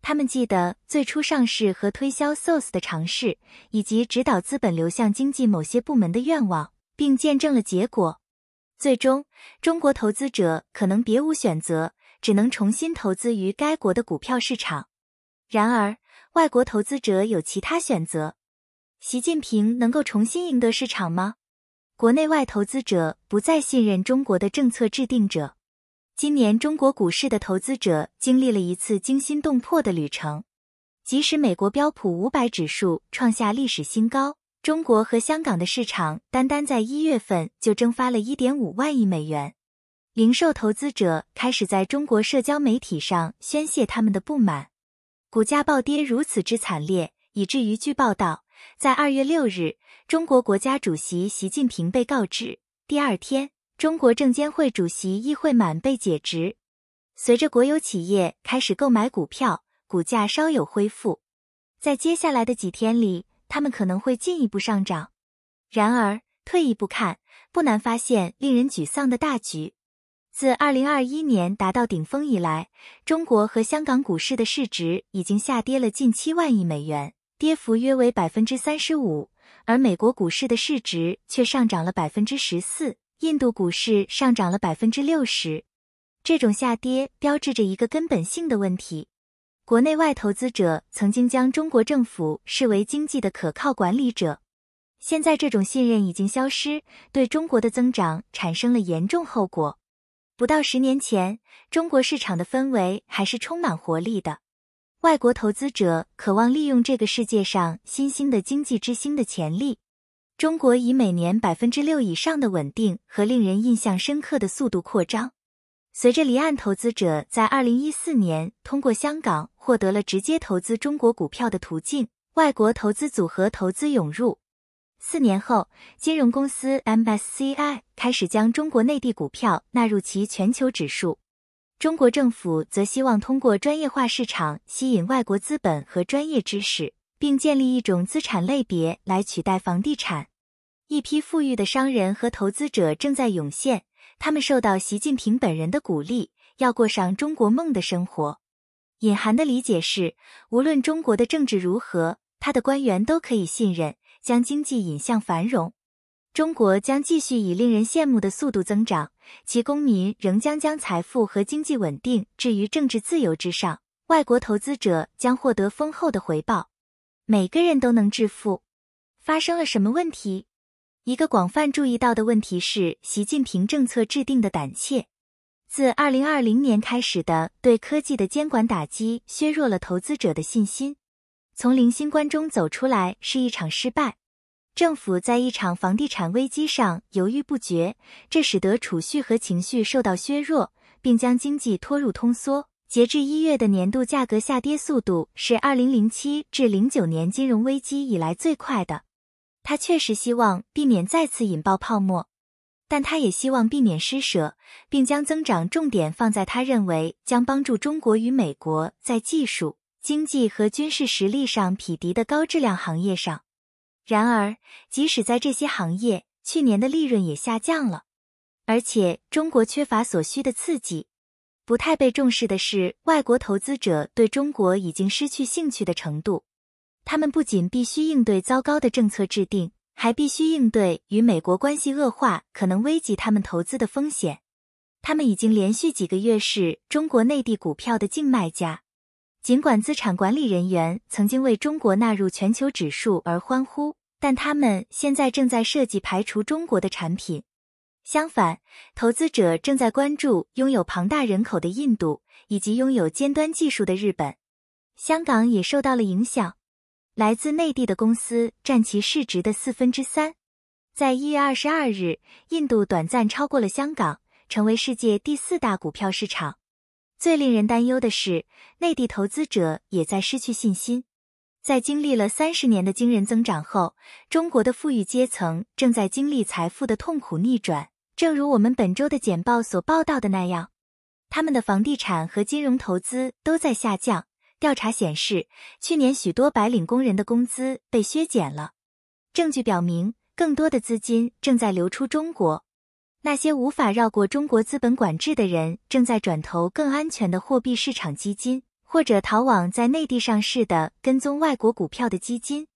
他们记得最初上市和推销 SOCS 的尝试，以及指导资本流向经济某些部门的愿望，并见证了结果。最终，中国投资者可能别无选择，只能重新投资于该国的股票市场。然而，外国投资者有其他选择。习近平能够重新赢得市场吗？国内外投资者不再信任中国的政策制定者。今年，中国股市的投资者经历了一次惊心动魄的旅程。即使美国标普五百指数创下历史新高，中国和香港的市场单单在一月份就蒸发了一点五万亿美元。零售投资者开始在中国社交媒体上宣泄他们的不满。股价暴跌如此之惨烈，以至于据报道，在二月六日，中国国家主席习近平被告知，第二天，中国证监会主席易会满被解职。随着国有企业开始购买股票，股价稍有恢复。在接下来的几天里，他们可能会进一步上涨。然而，退一步看，不难发现令人沮丧的大局。自二零二一年达到顶峰以来，中国和香港股市的市值已经下跌了近七万亿美元，跌幅约为百分之三十五；而美国股市的市值却上涨了百分之十四，印度股市上涨了百分之六十。这种下跌标志着一个根本性的问题：国内外投资者曾经将中国政府视为经济的可靠管理者，现在这种信任已经消失，对中国的增长产生了严重后果。不到十年前，中国市场的氛围还是充满活力的。外国投资者渴望利用这个世界上新兴的经济之星的潜力。中国以每年百分之六以上的稳定和令人印象深刻的速度扩张。随着离岸投资者在二零一四年通过香港获得了直接投资中国股票的途径，外国投资组合投资涌入。四年后，金融公司 MSCI 开始将中国内地股票纳入其全球指数。中国政府则希望通过专业化市场吸引外国资本和专业知识，并建立一种资产类别来取代房地产。一批富裕的商人和投资者正在涌现，他们受到习近平本人的鼓励，要过上中国梦的生活。隐含的理解是，无论中国的政治如何，他的官员都可以信任。将经济引向繁荣，中国将继续以令人羡慕的速度增长，其公民仍将将财富和经济稳定置于政治自由之上。外国投资者将获得丰厚的回报，每个人都能致富。发生了什么问题？一个广泛注意到的问题是，习近平政策制定的胆怯。自2020年开始的对科技的监管打击削弱了投资者的信心。从零星关中走出来是一场失败。政府在一场房地产危机上犹豫不决，这使得储蓄和情绪受到削弱，并将经济拖入通缩。截至一月的年度价格下跌速度是二零零七至零九年金融危机以来最快的。他确实希望避免再次引爆泡沫，但他也希望避免施舍，并将增长重点放在他认为将帮助中国与美国在技术。经济和军事实力上匹敌的高质量行业上，然而，即使在这些行业，去年的利润也下降了。而且，中国缺乏所需的刺激。不太被重视的是，外国投资者对中国已经失去兴趣的程度。他们不仅必须应对糟糕的政策制定，还必须应对与美国关系恶化可能危及他们投资的风险。他们已经连续几个月是中国内地股票的净卖家。尽管资产管理人员曾经为中国纳入全球指数而欢呼，但他们现在正在设计排除中国的产品。相反，投资者正在关注拥有庞大人口的印度以及拥有尖端技术的日本。香港也受到了影响，来自内地的公司占其市值的四分之三。在一月二十二日，印度短暂超过了香港，成为世界第四大股票市场。最令人担忧的是，内地投资者也在失去信心。在经历了三十年的惊人增长后，中国的富裕阶层正在经历财富的痛苦逆转。正如我们本周的简报所报道的那样，他们的房地产和金融投资都在下降。调查显示，去年许多白领工人的工资被削减了。证据表明，更多的资金正在流出中国。那些无法绕过中国资本管制的人，正在转投更安全的货币市场基金，或者逃往在内地上市的跟踪外国股票的基金。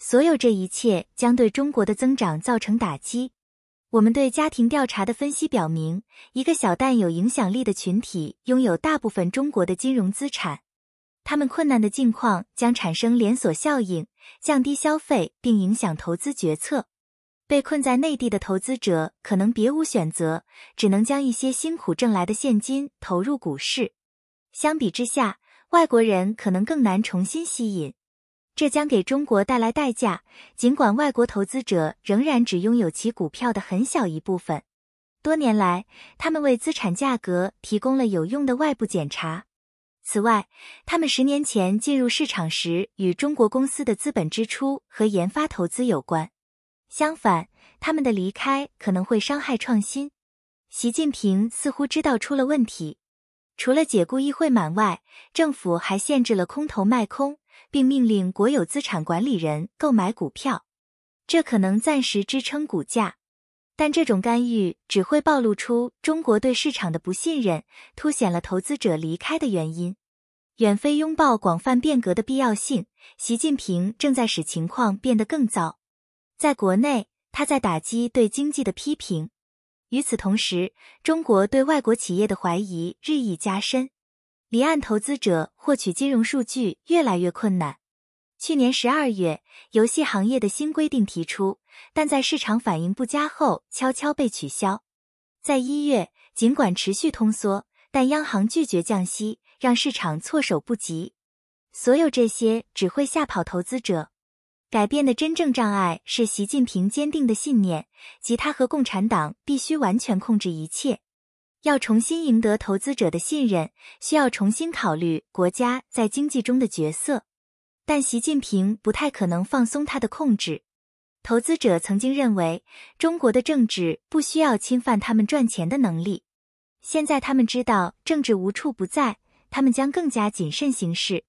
所有这一切将对中国的增长造成打击。我们对家庭调查的分析表明，一个小但有影响力的群体拥有大部分中国的金融资产。他们困难的境况将产生连锁效应，降低消费并影响投资决策。被困在内地的投资者可能别无选择，只能将一些辛苦挣来的现金投入股市。相比之下，外国人可能更难重新吸引，这将给中国带来代价。尽管外国投资者仍然只拥有其股票的很小一部分，多年来，他们为资产价格提供了有用的外部检查。此外，他们十年前进入市场时，与中国公司的资本支出和研发投资有关。相反，他们的离开可能会伤害创新。习近平似乎知道出了问题，除了解雇议会满外，政府还限制了空头卖空，并命令国有资产管理人购买股票。这可能暂时支撑股价，但这种干预只会暴露出中国对市场的不信任，凸显了投资者离开的原因，远非拥抱广泛变革的必要性。习近平正在使情况变得更糟。在国内，他在打击对经济的批评。与此同时，中国对外国企业的怀疑日益加深，离岸投资者获取金融数据越来越困难。去年十二月，游戏行业的新规定提出，但在市场反应不佳后，悄悄被取消。在一月，尽管持续通缩，但央行拒绝降息，让市场措手不及。所有这些只会吓跑投资者。改变的真正障碍是习近平坚定的信念，即他和共产党必须完全控制一切。要重新赢得投资者的信任，需要重新考虑国家在经济中的角色。但习近平不太可能放松他的控制。投资者曾经认为中国的政治不需要侵犯他们赚钱的能力，现在他们知道政治无处不在，他们将更加谨慎行事。